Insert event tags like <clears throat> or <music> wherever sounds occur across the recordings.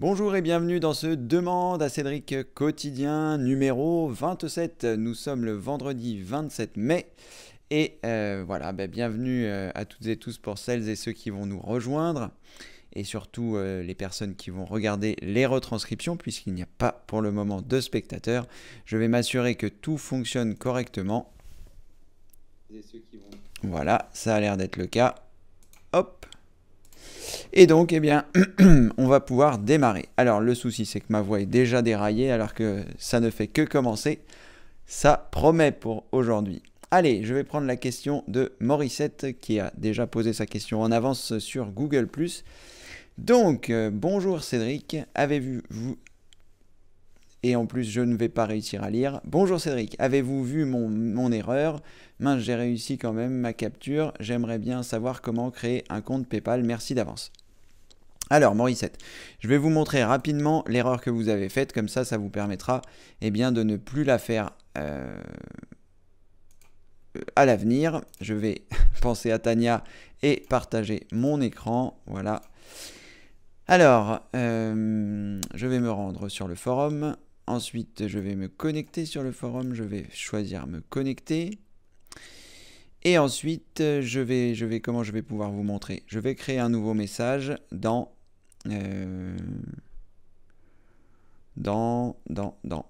Bonjour et bienvenue dans ce Demande à Cédric quotidien numéro 27. Nous sommes le vendredi 27 mai. Et euh, voilà, ben, bienvenue euh, à toutes et tous pour celles et ceux qui vont nous rejoindre. Et surtout euh, les personnes qui vont regarder les retranscriptions, puisqu'il n'y a pas pour le moment de spectateurs. Je vais m'assurer que tout fonctionne correctement. Voilà, ça a l'air d'être le cas. Et donc, eh bien, <clears throat> on va pouvoir démarrer. Alors, le souci, c'est que ma voix est déjà déraillée, alors que ça ne fait que commencer. Ça promet pour aujourd'hui. Allez, je vais prendre la question de Morissette, qui a déjà posé sa question en avance sur Google+. Donc, euh, bonjour Cédric, avez-vous et en plus je ne vais pas réussir à lire. Bonjour Cédric, avez-vous vu mon, erreur Mince, j'ai réussi quand même ma capture, j'aimerais bien savoir comment créer un compte PayPal, merci d'avance. Alors Morissette, je vais vous montrer rapidement l'erreur que vous avez faite, comme ça ça vous permettra eh bien, de ne plus la faire euh, à l'avenir. Je vais <laughs> penser à Tania et partager mon écran, voilà. Alors, euh, je vais me rendre sur le forum. Ensuite, je vais me connecter sur le forum, je vais choisir me connecter. Et ensuite, je vais, je vais comment je vais pouvoir vous montrer Je vais créer un nouveau message dans euh, dans dans dans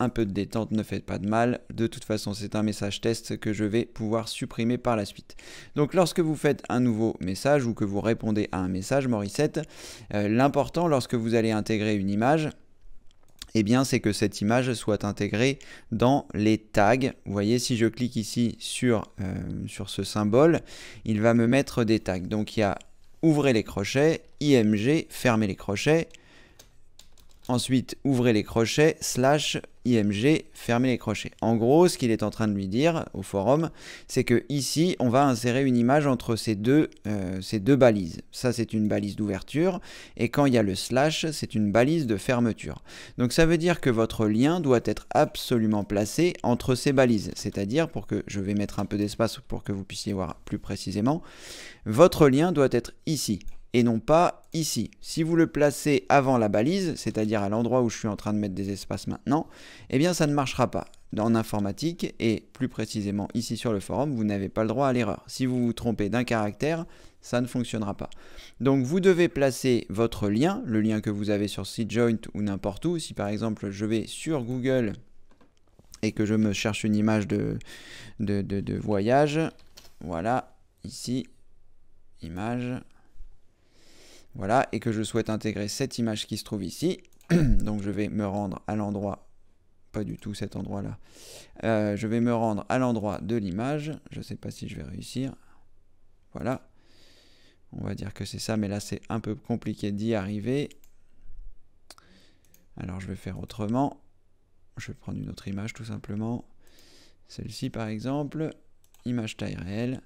un peu de détente, ne faites pas de mal. De toute façon, c'est un message test que je vais pouvoir supprimer par la suite. Donc lorsque vous faites un nouveau message ou que vous répondez à un message Morissette, euh, l'important lorsque vous allez intégrer une image, eh bien c'est que cette image soit intégrée dans les tags. Vous voyez, si je clique ici sur, euh, sur ce symbole, il va me mettre des tags. Donc il y a ouvrez les crochets, IMG, fermez les crochets, ensuite ouvrez les crochets, slash IMG, fermer les crochets. En gros, ce qu'il est en train de lui dire au forum, c'est que ici, on va insérer une image entre ces deux, euh, ces deux balises. Ça, c'est une balise d'ouverture, et quand il y a le slash, c'est une balise de fermeture. Donc ça veut dire que votre lien doit être absolument placé entre ces balises, c'est-à-dire, pour que je vais mettre un peu d'espace pour que vous puissiez voir plus précisément, votre lien doit être ici, et non pas ici. Si vous le placez avant la balise, c'est-à-dire à, l'endroit où je suis en train de mettre des espaces maintenant, eh bien ça ne marchera pas. En informatique, et plus précisément ici sur le forum, vous n'avez pas le droit à l'erreur. Si vous vous trompez d'un caractère, ça ne fonctionnera pas. Donc vous devez placer votre lien, le lien que vous avez sur Sitejoint ou n'importe où. Si par exemple je vais sur Google et que je me cherche une image de, de voyage, voilà, ici, image, voilà, et que je souhaite intégrer cette image qui se trouve ici. <clears throat> Donc je vais me rendre à l'endroit, pas du tout cet endroit-là. Euh, je vais me rendre à l'endroit de l'image. Je ne sais pas si je vais réussir. Voilà. On va dire que c'est ça, mais là c'est un peu compliqué d'y arriver. Alors je vais faire autrement. Je vais prendre une autre image tout simplement. Celle-ci par exemple. Image taille réelle.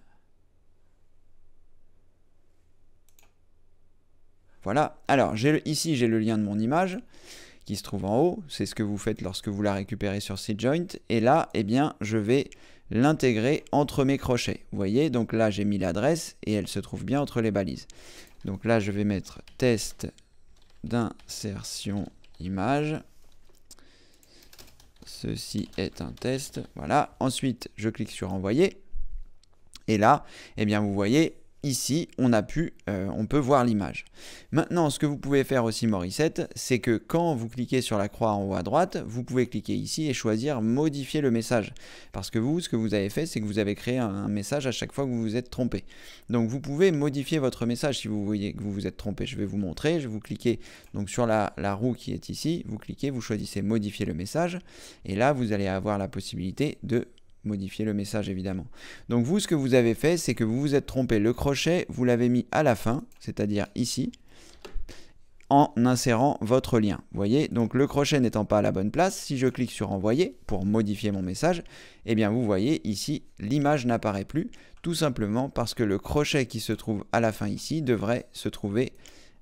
Voilà. Alors, ici, j'ai le lien de mon image qui se trouve en haut. C'est ce que vous faites lorsque vous la récupérez sur joint Et là, eh bien, je vais l'intégrer entre mes crochets. Vous voyez, donc là, j'ai mis l'adresse et elle se trouve bien entre les balises. Donc là, je vais mettre test d'insertion image. Ceci est un test. Voilà. Ensuite, je clique sur envoyer. Et là, eh bien, vous voyez, ici, on a pu, euh, on peut voir l'image. Maintenant, ce que vous pouvez faire aussi, Morissette, c'est que quand vous cliquez sur la croix en haut à droite, vous pouvez cliquer ici et choisir modifier le message. Parce que vous, ce que vous avez fait, c'est que vous avez créé un message à chaque fois que vous vous êtes trompé. Donc, vous pouvez modifier votre message si vous voyez que vous vous êtes trompé. Je vais vous montrer. Je vous cliquez donc sur la roue qui est ici. Vous cliquez, vous choisissez modifier le message. Et là, vous allez avoir la possibilité de modifier le message évidemment. Donc vous, ce que vous avez fait, c'est que vous vous êtes trompé. Le crochet, vous l'avez mis à la fin, c'est-à-dire ici, en insérant votre lien. Vous voyez, donc le crochet n'étant pas à la bonne place, si je clique sur envoyer pour modifier mon message, eh bien vous voyez ici, l'image n'apparaît plus, tout simplement parce que le crochet qui se trouve à la fin ici devrait se trouver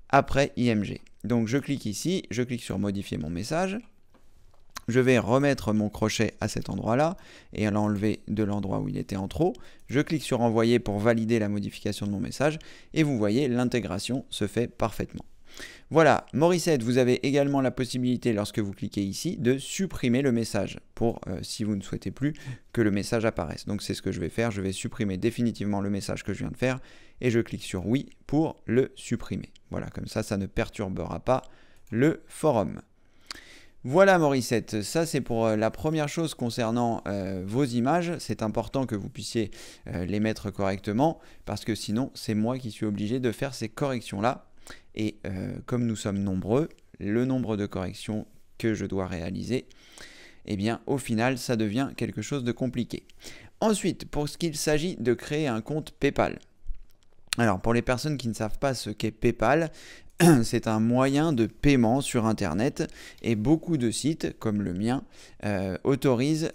après IMG. Donc je clique ici, je clique sur modifier mon message, je vais remettre mon crochet à cet endroit-là et l'enlever de l'endroit où il était en trop. Je clique sur envoyer pour valider la modification de mon message et vous voyez l'intégration se fait parfaitement. Voilà, Morissette, vous avez également la possibilité, lorsque vous cliquez ici, de supprimer le message pour, euh, si vous ne souhaitez plus, que le message apparaisse. Donc c'est ce que je vais faire, je vais supprimer définitivement le message que je viens de faire et je clique sur oui pour le supprimer. Voilà, comme ça, ça ne perturbera pas le forum. Voilà Morissette, ça c'est pour euh, la première chose concernant euh, vos images. C'est important que vous puissiez euh, les mettre correctement parce que sinon c'est moi qui suis obligé de faire ces corrections-là. Et comme nous sommes nombreux, le nombre de corrections que je dois réaliser, eh bien au final ça devient quelque chose de compliqué. Ensuite, pour ce qu'il s'agit de créer un compte PayPal. Alors pour les personnes qui ne savent pas ce qu'est PayPal, <clears throat> c'est un moyen de paiement sur Internet et beaucoup de sites, comme le mien, euh, autorisent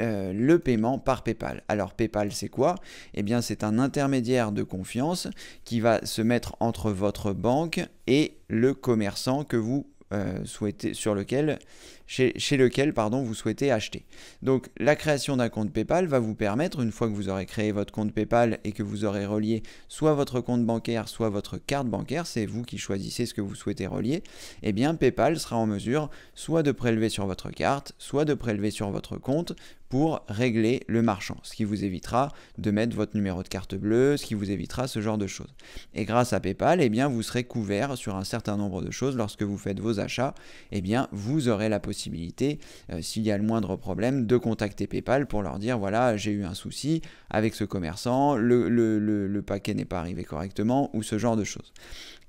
euh, le paiement par PayPal. Alors PayPal c'est quoi Eh bien c'est un intermédiaire de confiance qui va se mettre entre votre banque et le commerçant que vous euh, souhaitez, sur lequel chez, lequel pardon, vous souhaitez acheter. Donc la création d'un compte PayPal va vous permettre, une fois que vous aurez créé votre compte PayPal et que vous aurez relié soit votre compte bancaire, soit votre carte bancaire, c'est vous qui choisissez ce que vous souhaitez relier, eh bien PayPal sera en mesure soit de prélever sur votre carte, soit de prélever sur votre compte pour régler le marchand, ce qui vous évitera de mettre votre numéro de carte bleue, ce qui vous évitera ce genre de choses. Et grâce à PayPal, eh bien, vous serez couvert sur un certain nombre de choses lorsque vous faites vos achats, eh bien, vous aurez la possibilité possibilité, euh, s'il y a le moindre problème, de contacter PayPal pour leur dire voilà, j'ai eu un souci avec ce commerçant, le paquet n'est pas arrivé correctement, ou ce genre de choses.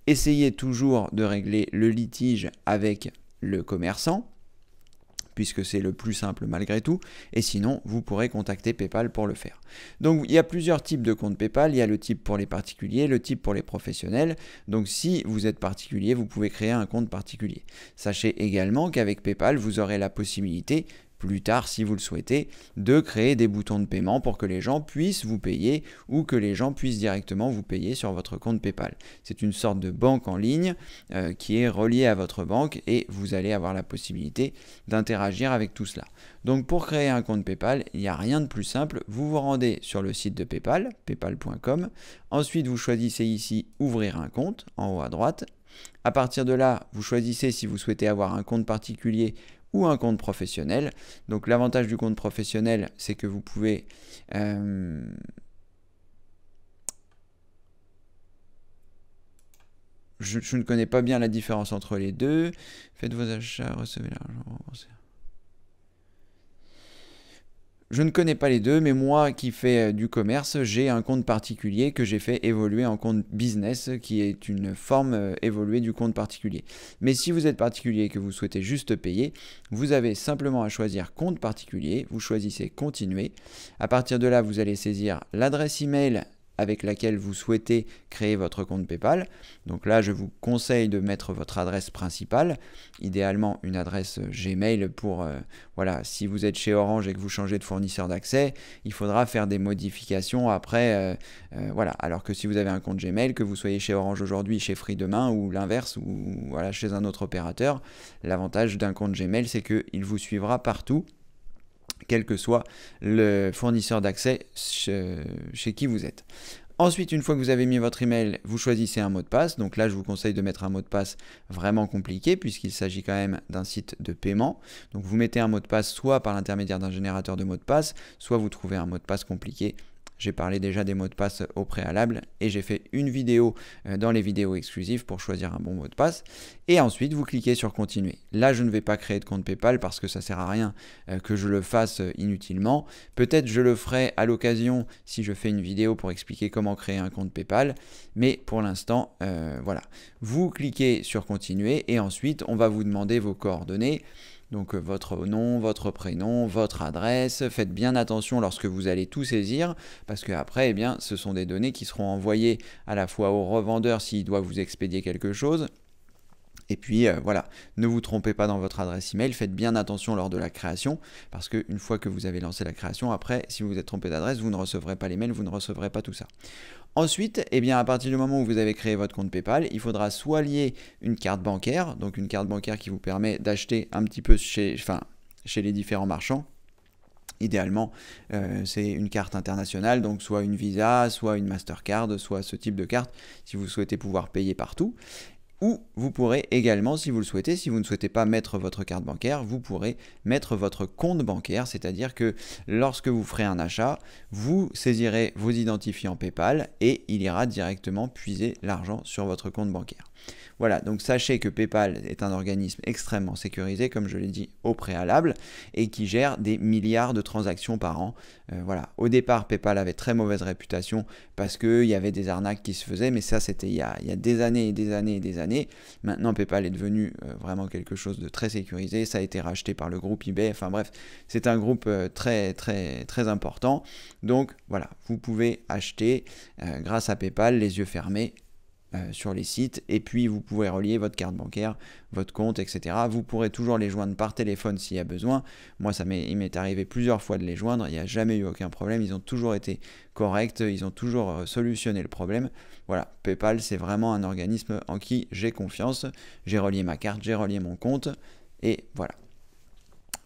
Essayez toujours de régler le litige avec le commerçant puisque c'est le plus simple malgré tout, et sinon vous pourrez contacter PayPal pour le faire. Donc il y a plusieurs types de comptes PayPal, il y a le type pour les particuliers, le type pour les professionnels, donc si vous êtes particulier, vous pouvez créer un compte particulier. Sachez également qu'avec PayPal, vous aurez la possibilité plus tard, si vous le souhaitez, de créer des boutons de paiement pour que les gens puissent vous payer ou que les gens puissent directement vous payer sur votre compte PayPal. C'est une sorte de banque en ligne euh, qui est reliée à votre banque et vous allez avoir la possibilité d'interagir avec tout cela. Donc pour créer un compte PayPal, il n'y a rien de plus simple. Vous vous rendez sur le site de PayPal, paypal.com. Ensuite, vous choisissez ici Ouvrir un compte en haut à droite. À partir de là, vous choisissez si vous souhaitez avoir un compte particulier un compte professionnel. Donc l'avantage du compte professionnel, c'est que vous pouvez... Euh, je, je, ne connais pas bien la différence entre les deux. Faites vos achats, recevez l'argent. Je ne connais pas les deux, mais moi qui fais euh, du commerce, j'ai un compte particulier que j'ai fait évoluer en compte business, qui est une forme euh, évoluée du compte particulier. Mais si vous êtes particulier et que vous souhaitez juste payer, vous avez simplement à choisir compte particulier, vous choisissez continuer. À partir de là, vous allez saisir l'adresse email avec laquelle vous souhaitez créer votre compte PayPal. Donc là, je vous conseille de mettre votre adresse principale, idéalement une adresse Gmail pour euh, voilà, si vous êtes chez Orange et que vous changez de fournisseur d'accès, il faudra faire des modifications après euh, euh, voilà, alors que si vous avez un compte Gmail que vous soyez chez Orange aujourd'hui, chez Free demain ou l'inverse ou voilà, chez un autre opérateur, l'avantage d'un compte Gmail c'est qu'il vous suivra partout quel que soit le fournisseur d'accès chez qui vous êtes. Ensuite, une fois que vous avez mis votre email, vous choisissez un mot de passe. Donc là, je vous conseille de mettre un mot de passe vraiment compliqué puisqu'il s'agit quand même d'un site de paiement. Donc vous mettez un mot de passe soit par l'intermédiaire d'un générateur de mots de passe, soit vous trouvez un mot de passe compliqué j'ai parlé déjà des mots de passe au préalable et j'ai fait une vidéo euh, dans les vidéos exclusives pour choisir un bon mot de passe. Et ensuite, vous cliquez sur continuer. Là, je ne vais pas créer de compte PayPal parce que ça sert à rien euh, que je le fasse euh, inutilement. Peut-être je le ferai à l'occasion si je fais une vidéo pour expliquer comment créer un compte PayPal. Mais pour l'instant, voilà. Vous cliquez sur continuer et ensuite, on va vous demander vos coordonnées. Donc euh, votre nom, votre prénom, votre adresse. Faites bien attention lorsque vous allez tout saisir, parce que après, eh bien, ce sont des données qui seront envoyées à la fois au revendeur s'il doit vous expédier quelque chose, et puis euh, voilà, ne vous trompez pas dans votre adresse email, faites bien attention lors de la création, parce qu'une fois que vous avez lancé la création, après, si vous vous êtes trompé d'adresse, vous ne recevrez pas les mails, vous ne recevrez pas tout ça. Ensuite, eh bien, à partir du moment où vous avez créé votre compte PayPal, il faudra soit lier une carte bancaire, donc une carte bancaire qui vous permet d'acheter un petit peu chez, chez les différents marchands, Idéalement, euh, c'est une carte internationale, donc soit une Visa, soit une Mastercard, soit ce type de carte, si vous souhaitez pouvoir payer partout ou vous pourrez également, si vous le souhaitez, si vous ne souhaitez pas mettre votre carte bancaire, vous pourrez mettre votre compte bancaire, c'est-à-dire que lorsque vous ferez un achat, vous saisirez vos identifiants PayPal et il ira directement puiser l'argent sur votre compte bancaire. Voilà, donc sachez que PayPal est un organisme extrêmement sécurisé, comme je l'ai dit au préalable, et qui gère des milliards de transactions par an. Euh, voilà, au départ, PayPal avait très mauvaise réputation parce qu'il y avait des arnaques qui se faisaient, mais ça c'était il, il y a des années et des années et des années Maintenant, PayPal est devenu euh, vraiment quelque chose de très sécurisé. Ça a été racheté par le groupe eBay. Enfin bref, c'est un groupe euh, très très très important. Donc voilà, vous pouvez acheter euh, grâce à PayPal les yeux fermés euh, sur les sites. Et puis vous pouvez relier votre carte bancaire, votre compte, etc. Vous pourrez toujours les joindre par téléphone s'il y a besoin. Moi, ça il m'est arrivé plusieurs fois de les joindre. Il n'y a jamais eu aucun problème. Ils ont toujours été corrects. Ils ont toujours euh, solutionné le problème. Voilà, PayPal, c'est vraiment un organisme en qui j'ai confiance. J'ai relié ma carte, j'ai relié mon compte. Et voilà.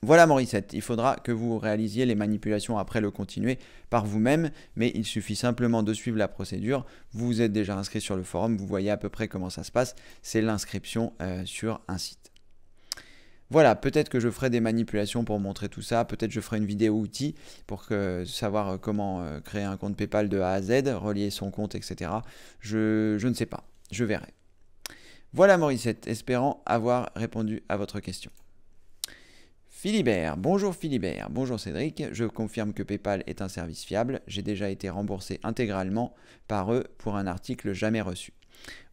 Voilà Morissette, il faudra que vous réalisiez les manipulations après le continuer par vous-même, mais il suffit simplement de suivre la procédure. Vous êtes déjà inscrit sur le forum, vous voyez à peu près comment ça se passe, c'est l'inscription euh, sur un site. Voilà, peut-être que je ferai des manipulations pour montrer tout ça, peut-être je ferai une vidéo outil pour savoir euh, comment euh, créer un compte PayPal de A à Z, relier son compte, etc. Je, je ne sais pas, je verrai. Voilà Morissette, espérant avoir répondu à votre question. Philibert, bonjour Philibert, bonjour Cédric, je confirme que PayPal est un service fiable, j'ai déjà été remboursé intégralement par eux pour un article jamais reçu.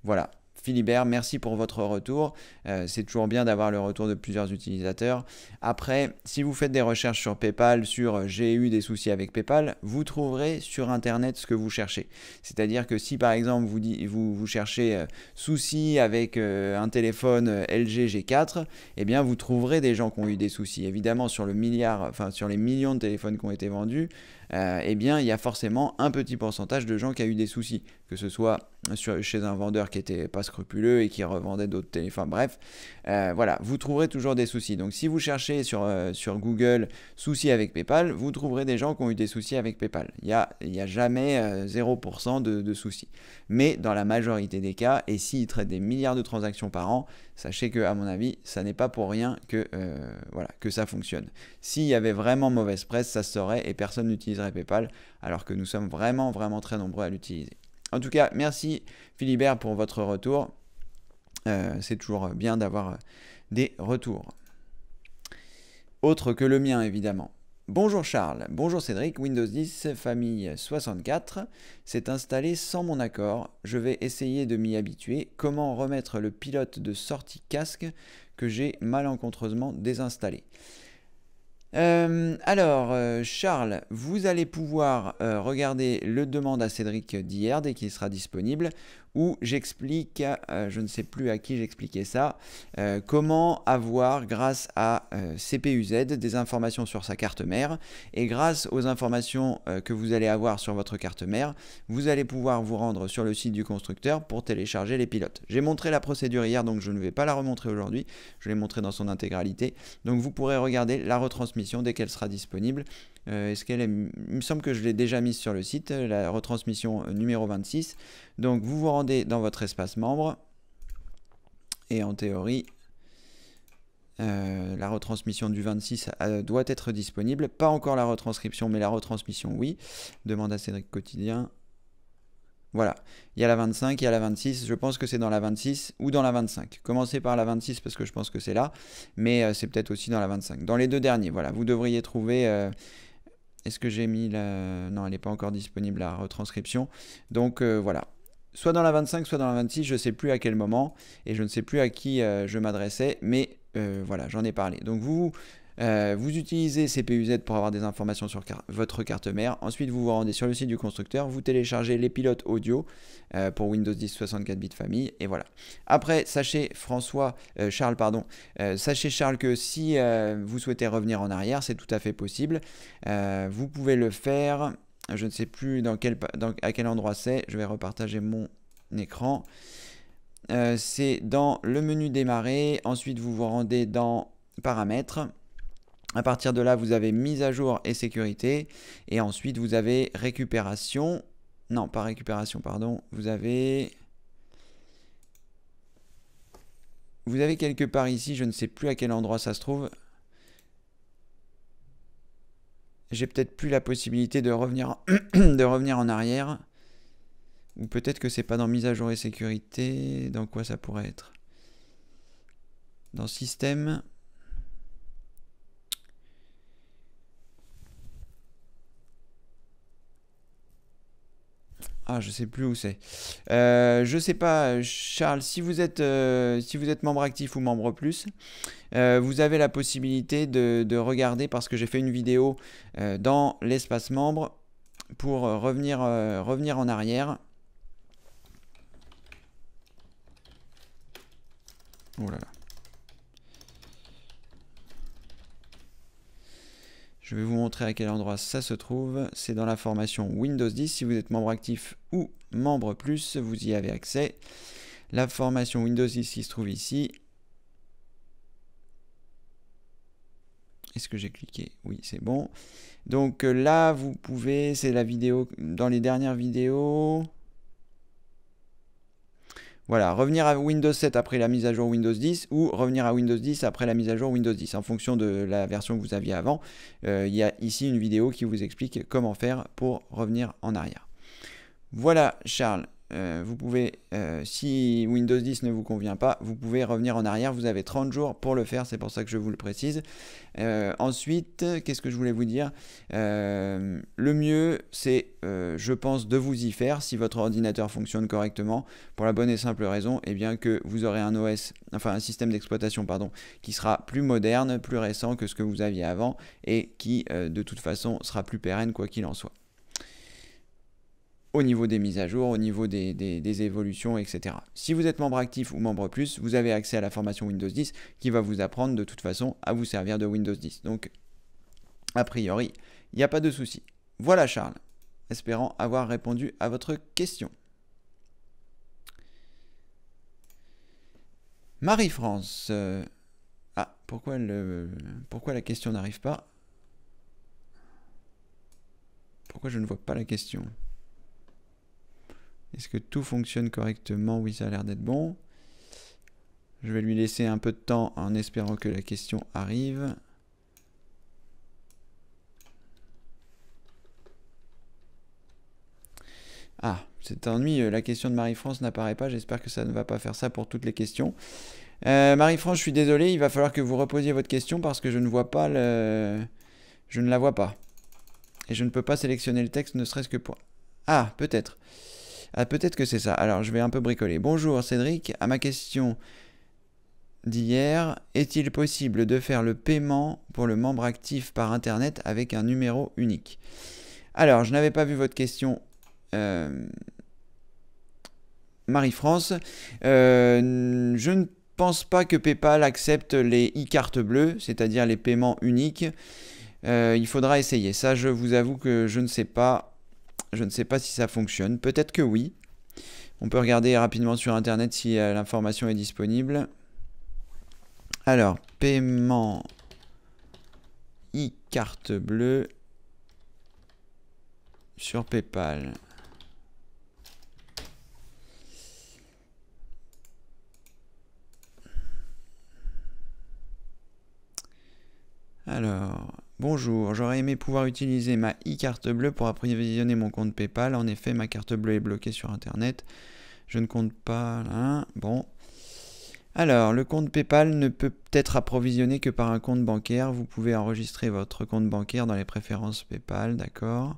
Voilà, Philibert, merci pour votre retour. Euh, c'est toujours bien d'avoir le retour de plusieurs utilisateurs. Après, si vous faites des recherches sur PayPal, sur euh, j'ai eu des soucis avec PayPal, vous trouverez sur Internet ce que vous cherchez. C'est-à-dire que si par exemple vous, cherchez euh, soucis avec un téléphone LG G4, eh bien vous trouverez des gens qui ont eu des soucis. Évidemment, sur, le milliard, enfin, sur les millions de téléphones qui ont été vendus, euh, eh bien, il y a forcément un petit pourcentage de gens qui a eu des soucis, que ce soit chez un vendeur qui n'était pas scrupuleux et qui revendait d'autres téléphones. Bref, euh, voilà, vous trouverez toujours des soucis. Donc, si vous cherchez euh, sur, Google soucis avec PayPal, vous trouverez des gens qui ont eu des soucis avec PayPal. Il n'y a, jamais 0% de, de soucis. Mais dans la majorité des cas, et s'ils traitent des milliards de transactions par an, sachez que, à mon avis, ça n'est pas pour rien que, voilà, que ça fonctionne. S'il y avait vraiment mauvaise presse, ça se saurait et personne n'utilise PayPal, alors que nous sommes vraiment, vraiment très nombreux à l'utiliser. En tout cas, merci Philibert pour votre retour. Euh, c'est toujours bien d'avoir euh, des retours. Autre que le mien, évidemment. Bonjour Charles, bonjour Cédric, Windows 10, famille 64, s'est installé sans mon accord, je vais essayer de m'y habituer, comment remettre le pilote de sortie casque que j'ai malencontreusement désinstallé euh, alors, euh, Charles, vous allez pouvoir euh, regarder le demande à Cédric d'hier dès qu'il sera disponible où j'explique, euh, je ne sais plus à qui j'expliquais ça, euh, comment avoir grâce à euh, cpu CPUZ des informations sur sa carte mère. Et grâce aux informations que vous allez avoir sur votre carte mère, vous allez pouvoir vous rendre sur le site du constructeur pour télécharger les pilotes. J'ai montré la procédure hier, donc je ne vais pas la remontrer aujourd'hui. Je l'ai montré dans son intégralité. Donc vous pourrez regarder la retransmission dès qu'elle sera disponible. Euh, est-ce qu'elle est... Il me semble que je l'ai déjà mise sur le site, euh, la retransmission euh, numéro 26. Donc vous vous rendez dans votre espace membre. Et en théorie, la retransmission du 26 doit être disponible. Pas encore la retranscription, mais la retransmission, oui. Demande à Cédric Quotidien. Voilà, il y a la 25, il y a la 26, je pense que c'est dans la 26 ou dans la 25. Commencez par la 26 parce que je pense que c'est là, mais c'est peut-être aussi dans la 25. Dans les deux derniers, voilà, vous devriez trouver est-ce que j'ai mis la... Non, elle n'est pas encore disponible, la retranscription. Donc euh, voilà. Soit dans la 25, soit dans la 26, je ne sais plus à quel moment, et je ne sais plus à qui euh, je m'adressais, mais euh, voilà, j'en ai parlé. Donc vous, euh, vous utilisez CPUZ pour avoir des informations sur votre carte mère. Ensuite, vous vous rendez sur le site du constructeur, vous téléchargez les pilotes audio euh, pour Windows 10 64 bits famille et voilà. Après, sachez François euh, Charles pardon, sachez Charles que si vous souhaitez revenir en arrière, c'est tout à fait possible. vous pouvez le faire. Je ne sais plus dans quel, dans, à quel endroit c'est. Je vais repartager mon écran. c'est dans le menu démarrer. Ensuite, vous vous rendez dans paramètres. À partir de là, vous avez mise à jour et sécurité. Et ensuite, vous avez récupération. Non, pas récupération, pardon. Vous avez... Vous avez quelque part ici, je ne sais plus à quel endroit ça se trouve. J'ai peut-être plus la possibilité de revenir, en... <clears throat> de revenir en arrière. Ou peut-être que c'est pas dans mise à jour et sécurité. Dans quoi ça pourrait être Dans système. Ah, je sais plus où c'est. Euh, je sais pas, Charles, si vous êtes, euh, si vous êtes membre actif ou membre plus, euh, vous avez la possibilité de, regarder, parce que j'ai fait une vidéo euh, dans l'espace membre, pour revenir, revenir en arrière. Oh là là. Je vais vous montrer à quel endroit ça se trouve. C'est dans la formation Windows 10. Si vous êtes membre actif ou membre plus, vous y avez accès. La formation Windows 10 qui se trouve ici. Est-ce que j'ai cliqué Oui, c'est bon. Donc euh, là, vous pouvez, c'est la vidéo, dans les dernières vidéos, voilà, revenir à Windows 7 après la mise à jour Windows 10 ou revenir à Windows 10 après la mise à jour Windows 10, en fonction de la version que vous aviez avant. Euh, il y a ici une vidéo qui vous explique comment faire pour revenir en arrière. Voilà Charles, euh, vous pouvez, euh, si Windows 10 ne vous convient pas, vous pouvez revenir en arrière. Vous avez 30 jours pour le faire, c'est pour ça que je vous le précise. Euh, ensuite, qu'est-ce que je voulais vous dire Le mieux, c'est, je pense, de vous y faire si votre ordinateur fonctionne correctement, pour la bonne et simple raison et eh bien, que vous aurez un OS, enfin un système d'exploitation, pardon, qui sera plus moderne, plus récent que ce que vous aviez avant et qui, de toute façon, sera plus pérenne quoi qu'il en soit au niveau des mises à jour, au niveau des, évolutions, etc. Si vous êtes membre actif ou membre plus, vous avez accès à la formation Windows 10 qui va vous apprendre de toute façon à vous servir de Windows 10. Donc, a priori, il n'y a pas de souci. Voilà Charles, espérant avoir répondu à votre question. Marie-France. Euh, ah, pourquoi, le... pourquoi la question n'arrive pas Pourquoi je ne vois pas la question est-ce que tout fonctionne correctement Oui, ça a l'air d'être bon. Je vais lui laisser un peu de temps en espérant que la question arrive. Ah, c'est ennuyeux, la question de Marie-France n'apparaît pas, j'espère que ça ne va pas faire ça pour toutes les questions. Euh, Marie-France, je suis désolé, il va falloir que vous reposiez votre question parce que je ne vois pas le... Je ne la vois pas. Et je ne peux pas sélectionner le texte, ne serait-ce que pour... Ah, peut-être. Ah, peut-être que c'est ça. Alors, je vais un peu bricoler. Bonjour Cédric, à ma question d'hier, est-il possible de faire le paiement pour le membre actif par Internet avec un numéro unique Alors, je n'avais pas vu votre question. Euh, Marie-France, euh, je ne pense pas que PayPal accepte les e-cartes bleues, c'est-à-dire les paiements uniques. Euh, il faudra essayer. Ça, je vous avoue que je ne sais pas. Je ne sais pas si ça fonctionne. Peut-être que oui. On peut regarder rapidement sur Internet si euh, l'information est disponible. Alors, paiement e-carte bleue sur PayPal. Alors, Bonjour, j'aurais aimé pouvoir utiliser ma e-carte bleue pour approvisionner mon compte PayPal. En effet, ma carte bleue est bloquée sur Internet. Je ne compte pas là. Bon. Alors, le compte PayPal ne peut être approvisionné que par un compte bancaire. Vous pouvez enregistrer votre compte bancaire dans les préférences PayPal, d'accord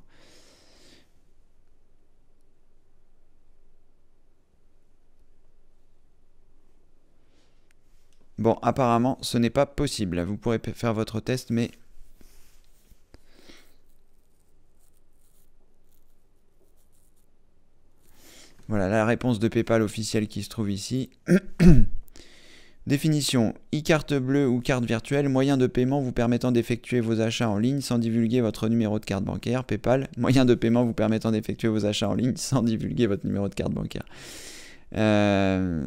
Bon, apparemment, ce n'est pas possible. Vous pourrez faire votre test, mais Voilà la réponse de PayPal officielle qui se trouve ici. <coughs> Définition e-carte bleue ou carte virtuelle, moyen de paiement vous permettant d'effectuer vos achats en ligne sans divulguer votre numéro de carte bancaire. PayPal, <laughs> moyen de paiement vous permettant d'effectuer vos achats en ligne sans divulguer votre numéro de carte bancaire. Euh,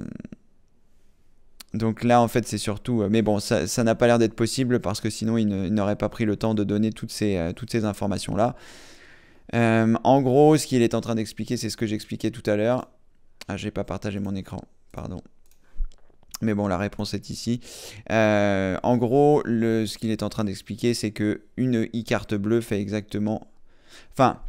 donc là, en fait, c'est surtout. Euh, mais bon, ça n'a pas l'air d'être possible parce que sinon, il n'aurait pas pris le temps de donner toutes euh, toutes ces informations-là. Euh, en gros, ce qu'il est en train d'expliquer, c'est ce que j'expliquais tout à l'heure. Ah, j'ai pas partagé mon écran, pardon. Mais bon, la réponse est ici. Euh, en gros, ce qu'il est en train d'expliquer, c'est que une e-carte bleue fait exactement. Enfin,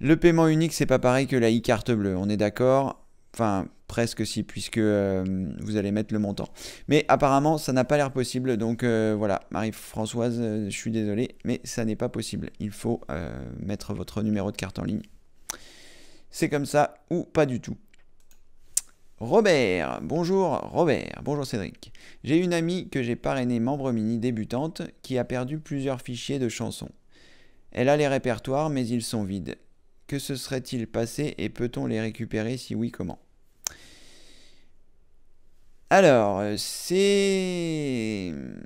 le paiement unique, c'est pas pareil que la e-carte bleue. On est d'accord. Enfin, presque si, puisque euh, vous allez mettre le montant. Mais apparemment, ça n'a pas l'air possible, donc euh, voilà, Marie-Françoise, euh, je suis désolé, mais ça n'est pas possible. Il faut mettre votre numéro de carte en ligne. C'est comme ça ou pas du tout. Robert, bonjour Robert, bonjour Cédric. J'ai une amie que j'ai parrainée membre mini débutante qui a perdu plusieurs fichiers de chansons. Elle a les répertoires mais ils sont vides. Que se serait-il passé et peut-on les récupérer si oui comment alors, euh, c'est... Hmm,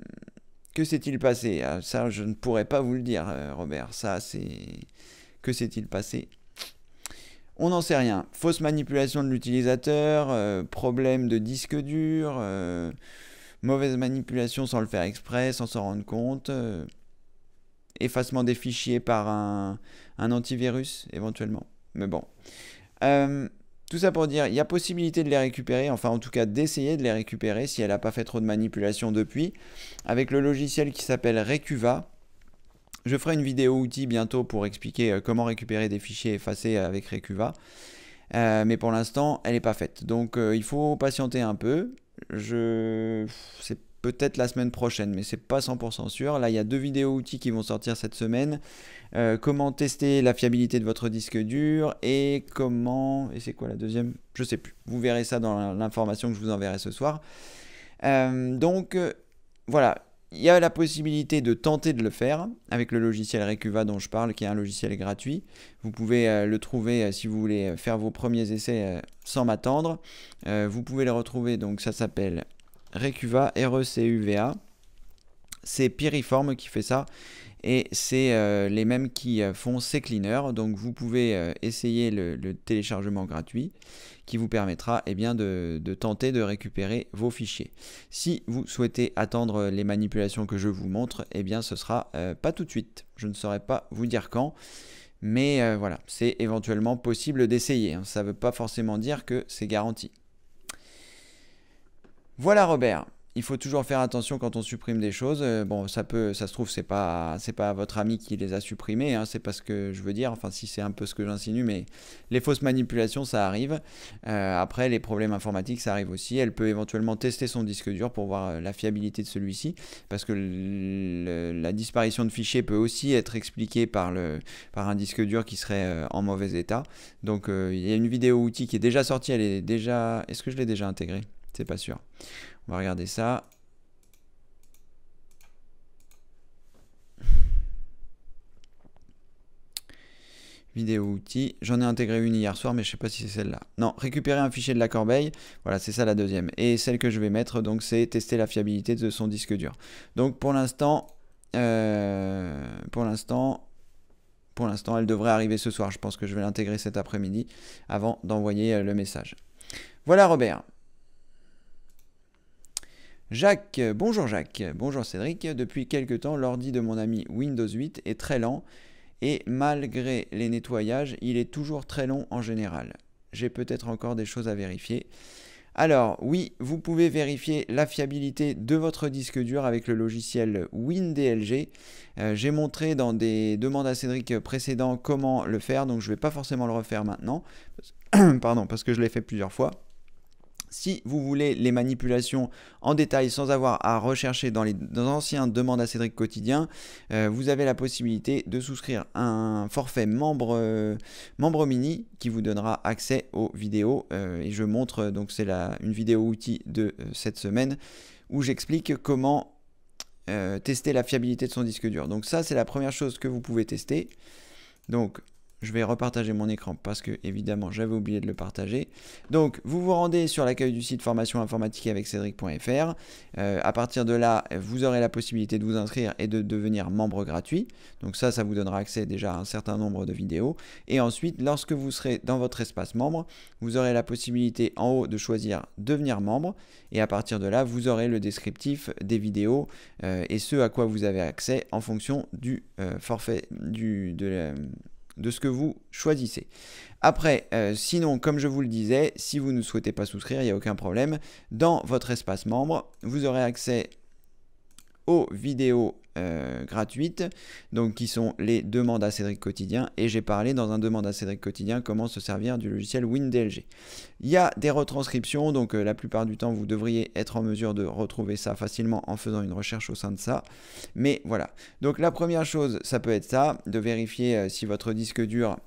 que s'est-il passé ah, Ça, je ne pourrais pas vous le dire, euh, Robert. Ça, c'est... Que s'est-il passé On n'en sait rien. Fausse manipulation de l'utilisateur, euh, problème de disque dur, mauvaise manipulation sans le faire exprès, sans s'en rendre compte, effacement des fichiers par un, un antivirus, éventuellement. Mais bon. Tout ça pour dire, il y a possibilité de les récupérer, enfin en tout cas d'essayer de les récupérer si elle n'a pas fait trop de manipulation depuis, avec le logiciel qui s'appelle Recuva. Je ferai une vidéo outil bientôt pour expliquer euh, comment récupérer des fichiers effacés euh, avec Recuva. Euh, mais pour l'instant, elle n'est pas faite. Donc il faut patienter un peu. Je... C'est peut-être la semaine prochaine, mais c'est pas 100% sûr. Là, il y a deux vidéos outils qui vont sortir cette semaine. Euh, comment tester la fiabilité de votre disque dur et comment... Et c'est quoi la deuxième Je sais plus. Vous verrez ça dans l'information que je vous enverrai ce soir. Euh, donc, euh, voilà. Il y a la possibilité de tenter de le faire avec le logiciel Recuva dont je parle, qui est un logiciel gratuit. Vous pouvez le trouver si vous voulez faire vos premiers essais sans m'attendre. vous pouvez le retrouver, donc ça s'appelle Recuva, RECUVA, v C'est Piriforme qui fait ça et c'est euh, les mêmes qui euh, font ces cleaners. Donc vous pouvez euh, essayer le, téléchargement gratuit qui vous permettra eh bien, de, tenter de récupérer vos fichiers. Si vous souhaitez attendre les manipulations que je vous montre, eh bien ce sera pas tout de suite. Je ne saurais pas vous dire quand. Mais voilà, c'est éventuellement possible d'essayer. Hein. Ça ne veut pas forcément dire que c'est garanti. Voilà Robert. Il faut toujours faire attention quand on supprime des choses. Euh, bon, ça peut, ça se trouve, c'est pas, c'est pas votre ami qui les a supprimés. Hein. c'est pas ce que je veux dire. Enfin, si c'est un peu ce que j'insinue, mais les fausses manipulations, ça arrive. Euh, après, les problèmes informatiques, ça arrive aussi. Elle peut éventuellement tester son disque dur pour voir euh, la fiabilité de celui-ci, parce que la disparition de fichiers peut aussi être expliquée par le, par un disque dur qui serait en mauvais état. Donc, il y a une vidéo outil qui est déjà sortie. Elle est déjà, est-ce que je l'ai déjà intégrée c'est pas sûr. On va regarder ça. vidéo outils. J'en ai intégré une hier soir, mais je sais pas si c'est celle-là. Non, récupérer un fichier de la corbeille. Voilà, c'est ça la deuxième. Et celle que je vais mettre, donc, c'est tester la fiabilité de son disque dur. Donc, pour l'instant, euh, pour l'instant, pour l'instant, elle devrait arriver ce soir. Je pense que je vais l'intégrer cet après-midi avant d'envoyer euh, le message. Voilà, Robert. Jacques, bonjour Jacques, bonjour Cédric. Depuis quelque temps, l'ordi de mon ami Windows 8 est très lent et malgré les nettoyages, il est toujours très long en général. J'ai peut-être encore des choses à vérifier. Alors oui, vous pouvez vérifier la fiabilité de votre disque dur avec le logiciel WinDLG. Euh, j'ai montré dans des demandes à Cédric précédents comment le faire, donc je ne vais pas forcément le refaire maintenant. <coughs> Pardon, parce que je l'ai fait plusieurs fois. Si vous voulez les manipulations en détail sans avoir à rechercher dans les anciens demandes à Cédric quotidien, euh, vous avez la possibilité de souscrire un forfait membre, euh, membre mini qui vous donnera accès aux vidéos. Euh, et je montre, donc c'est une vidéo outil de cette semaine où j'explique comment tester la fiabilité de son disque dur. Donc ça c'est la première chose que vous pouvez tester. Donc je vais repartager mon écran parce que évidemment j'avais oublié de le partager. Donc vous vous rendez sur l'accueil du site formation informatique avec cédric.fr. Euh, à partir de là, vous aurez la possibilité de vous inscrire et de devenir membre gratuit. Donc ça, ça vous donnera accès déjà à un certain nombre de vidéos. Et ensuite, lorsque vous serez dans votre espace membre, vous aurez la possibilité en haut de choisir devenir membre. Et à partir de là, vous aurez le descriptif des vidéos euh, et ce à quoi vous avez accès en fonction du euh, forfait du, de de ce que vous choisissez. Après, euh, sinon, comme je vous le disais, si vous ne souhaitez pas souscrire, il n'y a aucun problème. Dans votre espace membre, vous aurez accès aux vidéos Gratuite, euh, gratuites, donc qui sont les demandes à Cédric Quotidien, et j'ai parlé dans un demande à Cédric Quotidien comment se servir du logiciel WinDLG. Il y a des retranscriptions, donc euh, la plupart du temps vous devriez être en mesure de retrouver ça facilement en faisant une recherche au sein de ça, mais voilà. Donc la première chose, ça peut être ça, de vérifier euh, si votre disque dur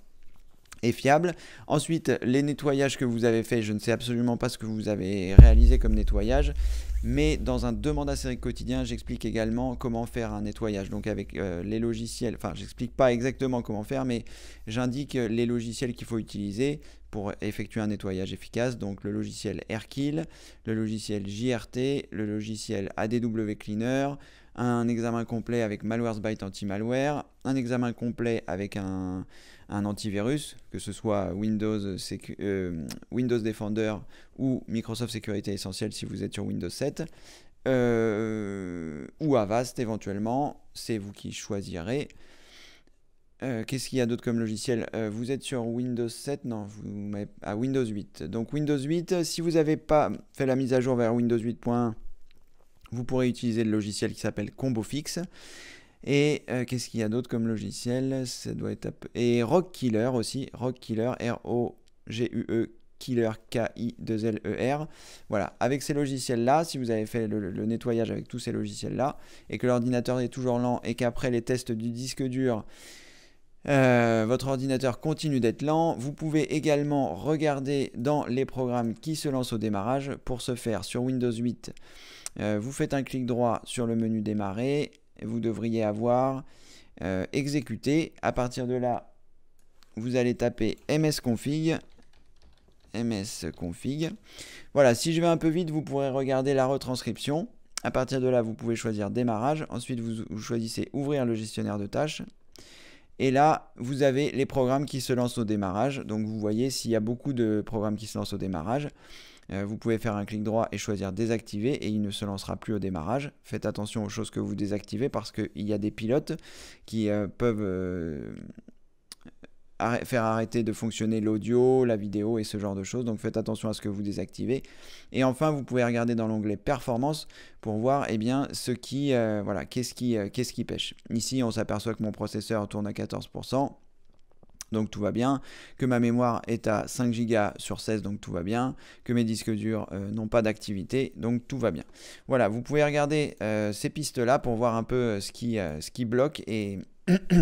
est fiable. Ensuite, les nettoyages que vous avez fait, je ne sais absolument pas ce que vous avez réalisé comme nettoyage, mais dans un demande à série quotidien, j'explique également comment faire un nettoyage. Donc avec euh, les logiciels, enfin j'explique pas exactement comment faire, mais j'indique les logiciels qu'il faut utiliser pour effectuer un nettoyage efficace. Donc le logiciel Airkill, le logiciel JRT, le logiciel ADW Cleaner, un examen complet avec Malwares Byte Anti-Malware, un examen complet avec un un antivirus, que ce soit Windows, euh, Windows Defender ou Microsoft Sécurité Essentielle si vous êtes sur Windows 7, euh, ou Avast éventuellement, c'est vous qui choisirez. Euh, qu'est-ce qu'il y a d'autre comme logiciel Vous êtes sur Windows 7 Non, vous à ah, Windows 8. Donc Windows 8, si vous n'avez pas fait la mise à jour vers Windows 8.1, vous pourrez utiliser le logiciel qui s'appelle ComboFix. Et euh, qu'est-ce qu'il y a d'autre comme logiciel doit et Rock Killer aussi, Rock Killer R O G U E Killer K-I-2-L-E-R. Voilà, avec ces logiciels-là, si vous avez fait le, nettoyage avec tous ces logiciels-là, et que l'ordinateur est toujours lent, et qu'après les tests du disque dur, euh, votre ordinateur continue d'être lent. Vous pouvez également regarder dans les programmes qui se lancent au démarrage. Pour ce faire, sur Windows 8, euh, vous faites un clic droit sur le menu démarrer vous devriez avoir euh, exécuté. À partir de là, vous allez taper msconfig. msconfig. Voilà, si je vais un peu vite, vous pourrez regarder la retranscription. À partir de là, vous pouvez choisir démarrage. Ensuite, vous choisissez ouvrir le gestionnaire de tâches. Et là, vous avez les programmes qui se lancent au démarrage. Donc, vous voyez s'il y a beaucoup de programmes qui se lancent au démarrage. Euh, vous pouvez faire un clic droit et choisir désactiver et il ne se lancera plus au démarrage. Faites attention aux choses que vous désactivez parce qu'il y a des pilotes qui euh, peuvent euh, faire arrêter de fonctionner l'audio, la vidéo et ce genre de choses. Donc faites attention à ce que vous désactivez. Et enfin, vous pouvez regarder dans l'onglet performance pour voir eh bien, ce qui, voilà, qu'est-ce qui, qu'est-ce qui pêche. Ici, on s'aperçoit que mon processeur tourne à 14% donc tout va bien, que ma mémoire est à 5 Go sur 16, donc tout va bien, que mes disques durs euh, n'ont pas d'activité, donc tout va bien. Voilà, vous pouvez regarder euh, ces pistes-là pour voir un peu euh, ce qui, ce qui bloque et,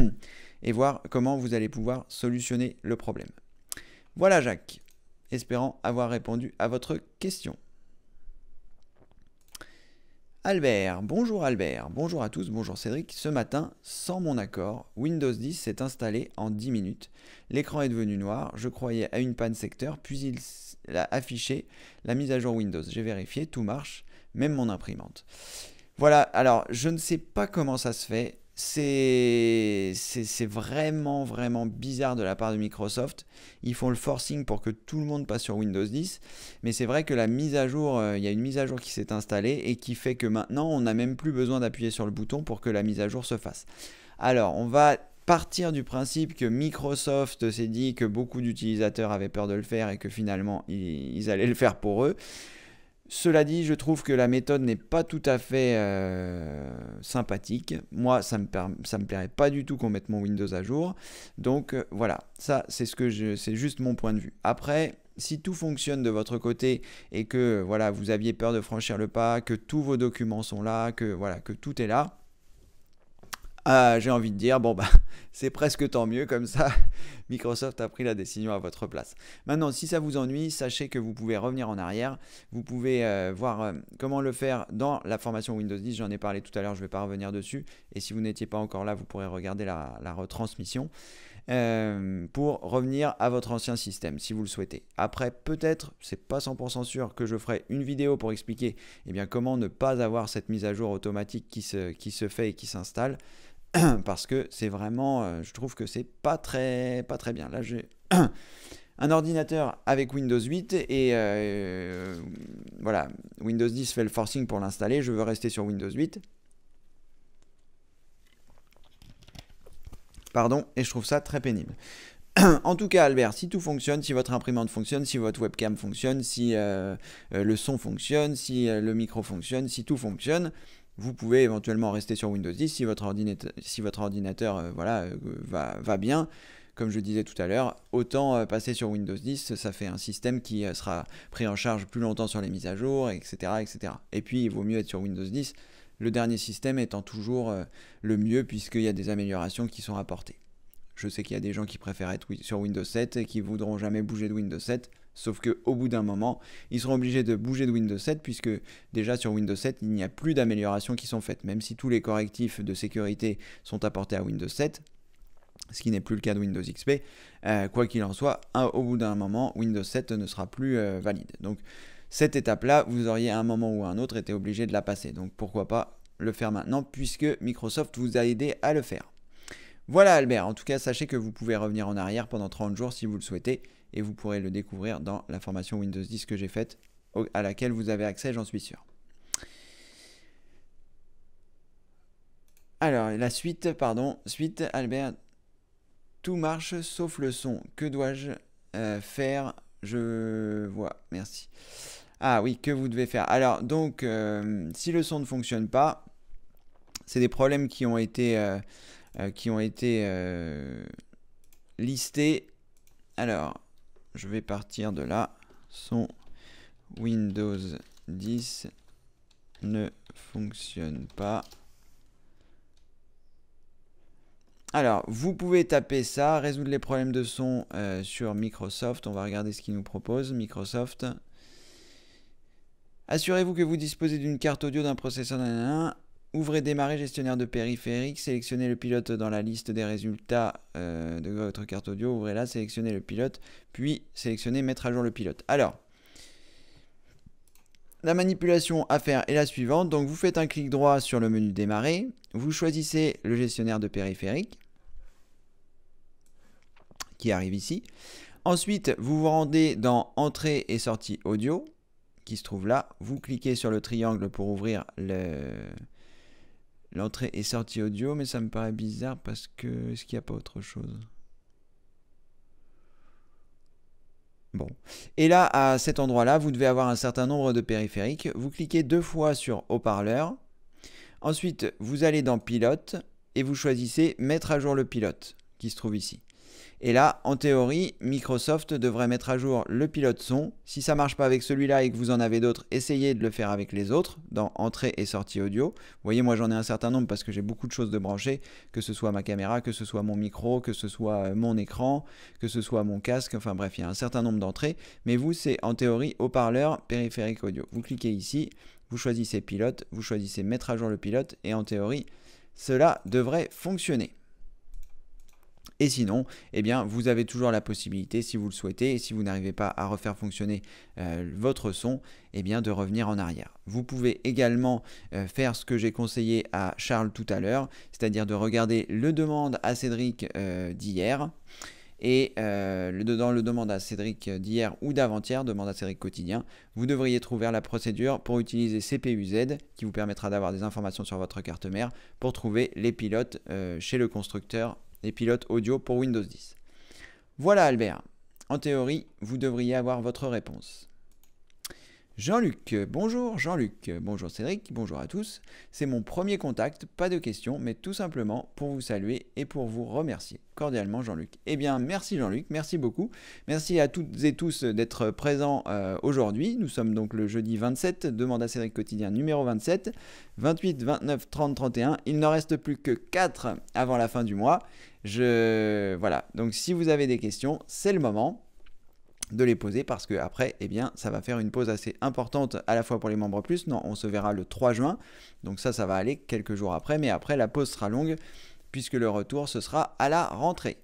<clears throat> et voir comment vous allez pouvoir solutionner le problème. Voilà Jacques, espérant avoir répondu à votre question. Albert, bonjour Albert, bonjour à tous, bonjour Cédric. Ce matin, sans mon accord, Windows 10 s'est installé en 10 minutes. L'écran est devenu noir, je croyais à une panne secteur, puis il a affiché la mise à jour Windows. J'ai vérifié, tout marche, même mon imprimante. Voilà, alors je ne sais pas comment ça se fait, c'est vraiment, vraiment bizarre de la part de Microsoft. Ils font le forcing pour que tout le monde passe sur Windows 10. Mais c'est vrai que la mise à jour, euh, il y a une mise à jour qui s'est installée et qui fait que maintenant, on n'a même plus besoin d'appuyer sur le bouton pour que la mise à jour se fasse. Alors, on va partir du principe que Microsoft s'est dit que beaucoup d'utilisateurs avaient peur de le faire et que finalement, ils allaient le faire pour eux. Cela dit, je trouve que la méthode n'est pas tout à fait euh, sympathique. Moi, ça me, me plairait pas du tout qu'on mette mon Windows à jour. Donc euh, voilà, ça c'est ce que je, c'est juste mon point de vue. Après, si tout fonctionne de votre côté et que voilà, vous aviez peur de franchir le pas, que tous vos documents sont là, que voilà, que tout est là, ah, j'ai envie de dire, bon bah <laughs> c'est presque tant mieux, comme ça <laughs> Microsoft a pris la décision à votre place. Maintenant, si ça vous ennuie, sachez que vous pouvez revenir en arrière, vous pouvez euh, voir euh, comment le faire dans la formation Windows 10, j'en ai parlé tout à l'heure, je ne vais pas revenir dessus, et si vous n'étiez pas encore là, vous pourrez regarder la, retransmission. Euh, pour revenir à votre ancien système si vous le souhaitez. Après, peut-être, c'est pas 100% sûr que je ferai une vidéo pour expliquer eh bien, comment ne pas avoir cette mise à jour automatique qui se fait et qui s'installe. <clears throat> parce que c'est vraiment, euh, je trouve que c'est pas très, pas très bien. Là, j'ai <clears throat> un ordinateur avec Windows 8 et euh, voilà, Windows 10 fait le forcing pour l'installer. Je veux rester sur Windows 8. Pardon, et je trouve ça très pénible. <clears throat> en tout cas, Albert, si tout fonctionne, si votre imprimante fonctionne, si votre webcam fonctionne, si euh, le son fonctionne, si le micro fonctionne, si tout fonctionne, vous pouvez éventuellement rester sur Windows 10 si votre ordinateur, si votre ordinateur voilà, euh, va, bien. Comme je disais tout à l'heure, autant euh, passer sur Windows 10, ça fait un système qui euh, sera pris en charge plus longtemps sur les mises à jour, etc., etc. Et puis, il vaut mieux être sur Windows 10, le dernier système étant toujours le mieux puisqu'il y a des améliorations qui sont apportées. Je sais qu'il y a des gens qui préfèrent être sur Windows 7 et qui voudront jamais bouger de Windows 7. Sauf qu'au bout d'un moment, ils seront obligés de bouger de Windows 7 puisque déjà sur Windows 7, il n'y a plus d'améliorations qui sont faites. Même si tous les correctifs de sécurité sont apportés à Windows 7, ce qui n'est plus le cas de Windows XP, euh, quoi qu'il en soit, au bout d'un moment, Windows 7 ne sera plus euh, valide. Donc cette étape-là, vous auriez à un moment ou à un autre été obligé de la passer. Donc pourquoi pas le faire maintenant puisque Microsoft vous a aidé à le faire. Voilà Albert, en tout cas sachez que vous pouvez revenir en arrière pendant 30 jours si vous le souhaitez et vous pourrez le découvrir dans la formation Windows 10 que j'ai faite, à laquelle vous avez accès, j'en suis sûr. Alors, la suite, pardon, suite, Albert, tout marche sauf le son, que dois-je euh, faire Je vois, merci. Ah oui, que vous devez faire. Alors, donc, euh, si le son ne fonctionne pas, c'est des problèmes qui ont été, euh, qui ont été listés. Alors, je vais partir de là. Son Windows 10 ne fonctionne pas. Alors, vous pouvez taper ça, résoudre les problèmes de son euh, sur Microsoft. On va regarder ce qu'il nous propose. Microsoft. Assurez-vous que vous disposez d'une carte audio d'un processeur. Ouvrez démarrer gestionnaire de périphérique, sélectionnez le pilote dans la liste des résultats euh, de votre carte audio, ouvrez-la, sélectionnez le pilote, puis sélectionnez mettre à jour le pilote. Alors, la manipulation à faire est la suivante. Donc vous faites un clic droit sur le menu démarrer, vous choisissez le gestionnaire de périphérique qui arrive ici. Ensuite, vous vous rendez dans entrée et sortie audio qui se trouve là. Vous cliquez sur le triangle pour ouvrir le, L'entrée et sortie audio, mais ça me paraît bizarre parce que est-ce qu'il n'y a pas autre chose Bon. Et là, à cet endroit-là, vous devez avoir un certain nombre de périphériques. Vous cliquez deux fois sur haut-parleur. Ensuite, vous allez dans pilote et vous choisissez mettre à jour le pilote qui se trouve ici. Et là, en théorie, Microsoft devrait mettre à jour le pilote son. Si ça marche pas avec celui-là et que vous en avez d'autres, essayez de le faire avec les autres dans entrée et sortie audio. Vous voyez, moi j'en ai un certain nombre parce que j'ai beaucoup de choses de brancher, que ce soit ma caméra, que ce soit mon micro, que ce soit euh, mon écran, que ce soit mon casque, enfin bref, il y a un certain nombre d'entrées. Mais vous, c'est en théorie haut-parleur périphérique audio. Vous cliquez ici, vous choisissez pilote, vous choisissez mettre à jour le pilote et en théorie, cela devrait fonctionner. Et sinon, eh bien, vous avez toujours la possibilité, si vous le souhaitez, et si vous n'arrivez pas à refaire fonctionner euh, votre son, eh bien, de revenir en arrière. Vous pouvez également euh, faire ce que j'ai conseillé à Charles tout à l'heure, c'est-à-dire de regarder le demande à Cédric euh, d'hier. Et dans le demande à Cédric d'hier ou d'avant-hier, demande à Cédric quotidien, vous devriez trouver la procédure pour utiliser CPU-Z, qui vous permettra d'avoir des informations sur votre carte mère pour trouver les pilotes chez le constructeur des pilotes audio pour Windows 10. Voilà Albert, en théorie, vous devriez avoir votre réponse. Jean-Luc, bonjour Jean-Luc, bonjour Cédric, bonjour à tous. C'est mon premier contact, pas de questions, mais tout simplement pour vous saluer et pour vous remercier. Cordialement Jean-Luc. Eh bien, merci Jean-Luc, merci beaucoup. Merci à toutes et tous d'être présents euh, aujourd'hui. Nous sommes donc le jeudi 27, Demande à Cédric quotidien numéro 27, 28, 29, 30, 31. Il n'en reste plus que 4 avant la fin du mois. Je... Voilà, donc si vous avez des questions, c'est le moment de les poser parce que après eh bien ça va faire une pause assez importante à la fois pour les membres plus non on se verra le 3 juin donc ça ça va aller quelques jours après mais après la pause sera longue puisque le retour ce sera à la rentrée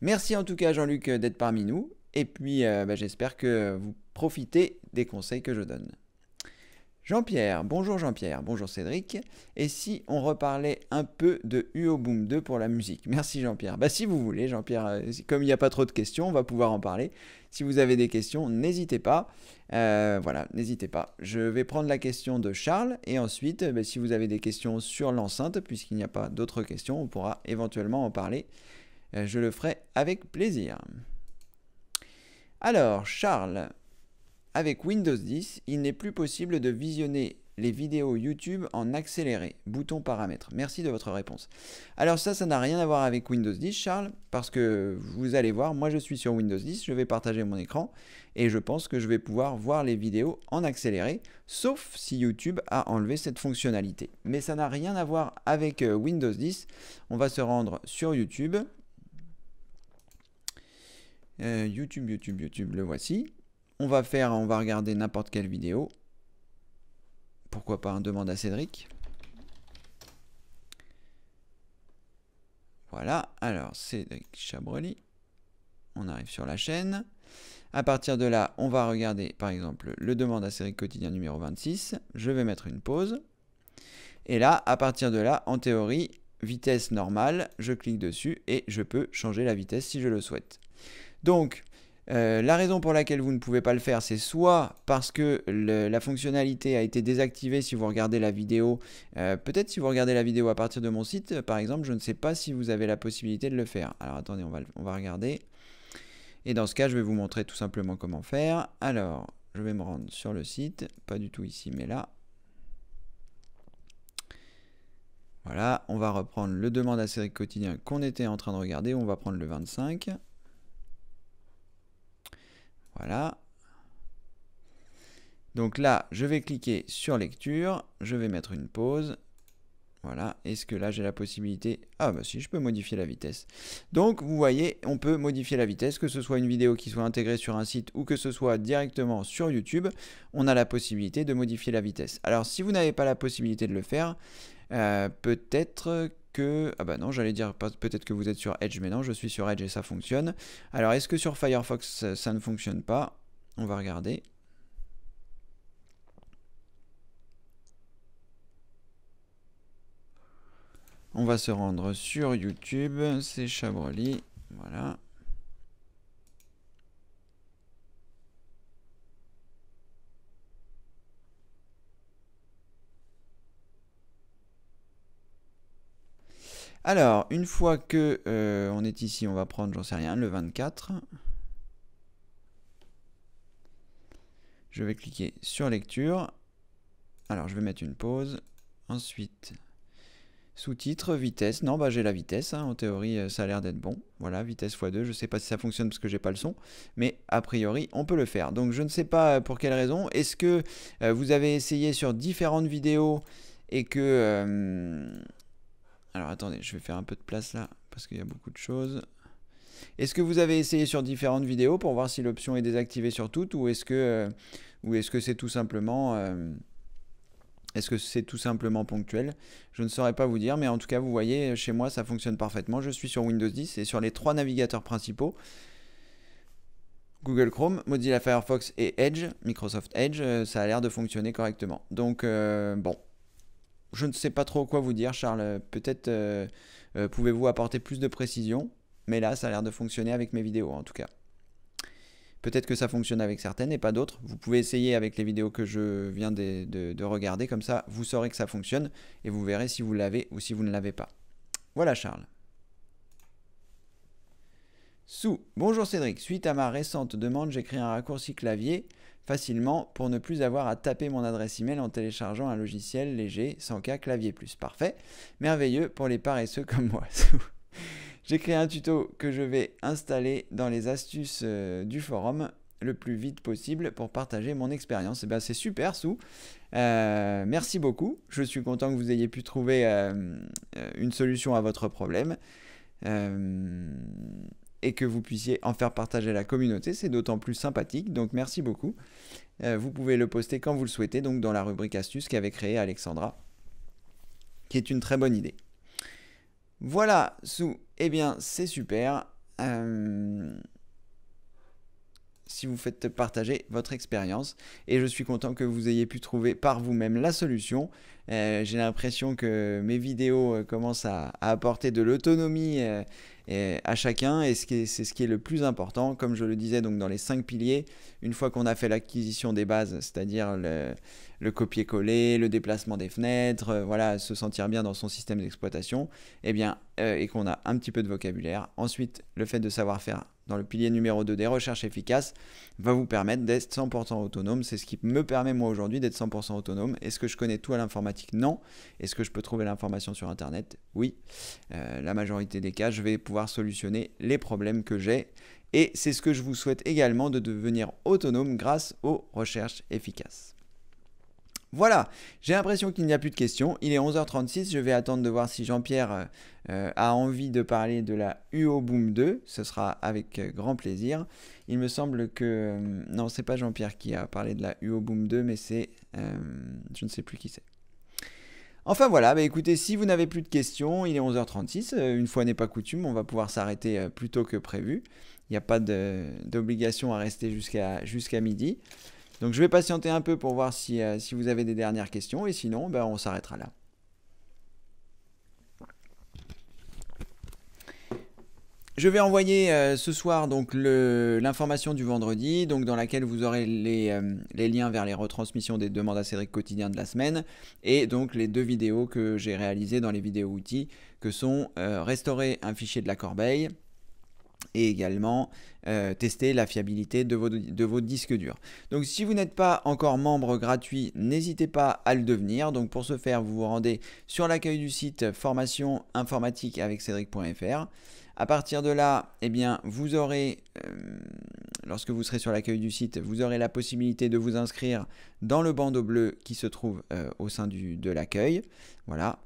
merci en tout cas Jean-Luc d'être parmi nous et puis euh, bah, j'espère que vous profitez des conseils que je donne Jean-Pierre, bonjour Jean-Pierre, bonjour Cédric. Et si on reparlait un peu de UO Boom 2 pour la musique Merci Jean-Pierre. Bah si vous voulez Jean-Pierre, euh, comme il n'y a pas trop de questions, on va pouvoir en parler. Si vous avez des questions, n'hésitez pas. Euh, voilà, n'hésitez pas. Je vais prendre la question de Charles et ensuite, euh, bah, si vous avez des questions sur l'enceinte, puisqu'il n'y a pas d'autres questions, on pourra éventuellement en parler. je le ferai avec plaisir. Alors, Charles, avec Windows 10, il n'est plus possible de visionner les vidéos YouTube en accéléré. Bouton paramètres. Merci de votre réponse. Alors ça, ça n'a rien à voir avec Windows 10, Charles, parce que vous allez voir, moi je suis sur Windows 10, je vais partager mon écran, et je pense que je vais pouvoir voir les vidéos en accéléré, sauf si YouTube a enlevé cette fonctionnalité. Mais ça n'a rien à voir avec euh, Windows 10. On va se rendre sur YouTube. Euh, YouTube, YouTube, YouTube, le voici. On va faire, on va regarder n'importe quelle vidéo. Pourquoi pas un hein, demande à Cédric. Voilà, alors Cédric Chabroli. On arrive sur la chaîne. À partir de là, on va regarder par exemple le demande à Cédric quotidien numéro 26. Je vais mettre une pause. Et là, à partir de là, en théorie, vitesse normale, je clique dessus et je peux changer la vitesse si je le souhaite. Donc, euh, la raison pour laquelle vous ne pouvez pas le faire, c'est soit parce que la fonctionnalité a été désactivée si vous regardez la vidéo. Euh, peut-être si vous regardez la vidéo à partir de mon site, par exemple, je ne sais pas si vous avez la possibilité de le faire. Alors attendez, on va, on va regarder. Et dans ce cas, je vais vous montrer tout simplement comment faire. Alors, je vais me rendre sur le site. Pas du tout ici, mais là. Voilà, on va reprendre le demande à série quotidien qu'on était en train de regarder. On va prendre le 25. Voilà. Donc là, je vais cliquer sur lecture, je vais mettre une pause. Voilà, est-ce que là j'ai la possibilité Ah bah si, je peux modifier la vitesse. Donc vous voyez, on peut modifier la vitesse, que ce soit une vidéo qui soit intégrée sur un site ou que ce soit directement sur YouTube, on a la possibilité de modifier la vitesse. Alors si vous n'avez pas la possibilité de le faire, euh, peut-être que... Ah bah non, j'allais dire peut-être que vous êtes sur Edge, mais non, je suis sur Edge et ça fonctionne. Alors, est-ce que sur Firefox, ça, ne fonctionne pas On va regarder. On va se rendre sur YouTube, c'est Chabroli, voilà. Alors, une fois que euh, on est ici, on va prendre, j'en sais rien, le 24. Je vais cliquer sur lecture. Alors, je vais mettre une pause. Ensuite, sous titre vitesse. Non, bah j'ai la vitesse. Hein. En théorie, euh, ça a l'air d'être bon. Voilà, vitesse x2. Je ne sais pas si ça fonctionne parce que j'ai pas le son. Mais a priori, on peut le faire. Donc, je ne sais pas euh, pour quelle raison. Est-ce que vous avez essayé sur différentes vidéos et que... Alors attendez, je vais faire un peu de place là, parce qu'il y a beaucoup de choses. Est-ce que vous avez essayé sur différentes vidéos pour voir si l'option est désactivée sur toutes, ou est-ce que euh, c'est -ce tout simplement... Euh, est-ce que c'est tout simplement ponctuel Je ne saurais pas vous dire, mais en tout cas, vous voyez, chez moi, ça fonctionne parfaitement. Je suis sur Windows 10 et sur les trois navigateurs principaux, Google Chrome, Mozilla Firefox et Edge, Microsoft Edge, euh, ça a l'air de fonctionner correctement. Donc, bon, je ne sais pas trop quoi vous dire, Charles. Peut-être euh, euh, pouvez-vous apporter plus de précision. Mais là, ça a l'air de fonctionner avec mes vidéos, en tout cas. Peut-être que ça fonctionne avec certaines et pas d'autres. Vous pouvez essayer avec les vidéos que je viens de, regarder. Comme ça, vous saurez que ça fonctionne et vous verrez si vous l'avez ou si vous ne l'avez pas. Voilà, Charles. Sous. Bonjour Cédric. Suite à ma récente demande, j'ai créé un raccourci clavier facilement pour ne plus avoir à taper mon adresse email en téléchargeant un logiciel léger sans cas clavier plus. Parfait, merveilleux pour les paresseux comme moi. <laughs> J'ai créé un tuto que je vais installer dans les astuces euh, du forum le plus vite possible pour partager mon expérience. Et eh ben c'est super Sou. Euh, merci beaucoup. Je suis content que vous ayez pu trouver euh, une solution à votre problème et que vous puissiez en faire partager à la communauté, c'est d'autant plus sympathique, donc merci beaucoup. Euh, vous pouvez le poster quand vous le souhaitez, donc dans la rubrique astuces qu'avait créée Alexandra, qui est une très bonne idée. Voilà, sous, eh bien c'est super. Euh, si vous faites partager votre expérience. Et je suis content que vous ayez pu trouver par vous-même la solution. Euh, j'ai l'impression que mes vidéos euh, commencent à, apporter de l'autonomie euh, à chacun et c'est ce, qui est le plus important. Comme je le disais donc dans les cinq piliers, une fois qu'on a fait l'acquisition des bases, c'est-à-dire le, le copier-coller, le déplacement des fenêtres, voilà, se sentir bien dans son système d'exploitation, eh bien, et qu'on a un petit peu de vocabulaire. Ensuite, le fait de savoir faire dans le pilier numéro 2 des recherches efficaces, va vous permettre d'être 100% autonome. C'est ce qui me permet moi aujourd'hui d'être 100% autonome. Est-ce que je connais tout à l'informatique Non. Est-ce que je peux trouver l'information sur Internet Oui. Euh, la majorité des cas, je vais pouvoir solutionner les problèmes que j'ai. Et c'est ce que je vous souhaite également de devenir autonome grâce aux recherches efficaces. Voilà, j'ai l'impression qu'il n'y a plus de questions. Il est 11h36, je vais attendre de voir si Jean-Pierre euh, euh, a envie de parler de la UO Boom 2. Ce sera avec euh, grand plaisir. Il me semble que... non, c'est pas Jean-Pierre qui a parlé de la UO Boom 2, mais c'est... je ne sais plus qui c'est. Enfin voilà, bah, écoutez, si vous n'avez plus de questions, il est 11h36, une fois n'est pas coutume, on va pouvoir s'arrêter plus tôt que prévu. Il n'y a pas d'obligation à rester jusqu'à midi. Donc je vais patienter un peu pour voir si, euh, vous avez des dernières questions et sinon ben, on s'arrêtera là. Je vais envoyer euh, ce soir donc l'information du vendredi, dans laquelle vous aurez euh, les, liens vers les retransmissions des demandes à Cédric quotidien de la semaine et donc les deux vidéos que j'ai réalisées dans les vidéos outils que sont restaurer un fichier de la corbeille et également euh, tester la fiabilité de vos, de vos, disques durs. Donc si vous n'êtes pas encore membre gratuit, n'hésitez pas à le devenir. Donc pour ce faire, vous vous rendez sur l'accueil du site formation informatique avec cédric.fr. À partir de là, eh bien, vous aurez, euh, lorsque vous serez sur l'accueil du site, vous aurez la possibilité de vous inscrire dans le bandeau bleu qui se trouve euh, au sein de l'accueil. Voilà.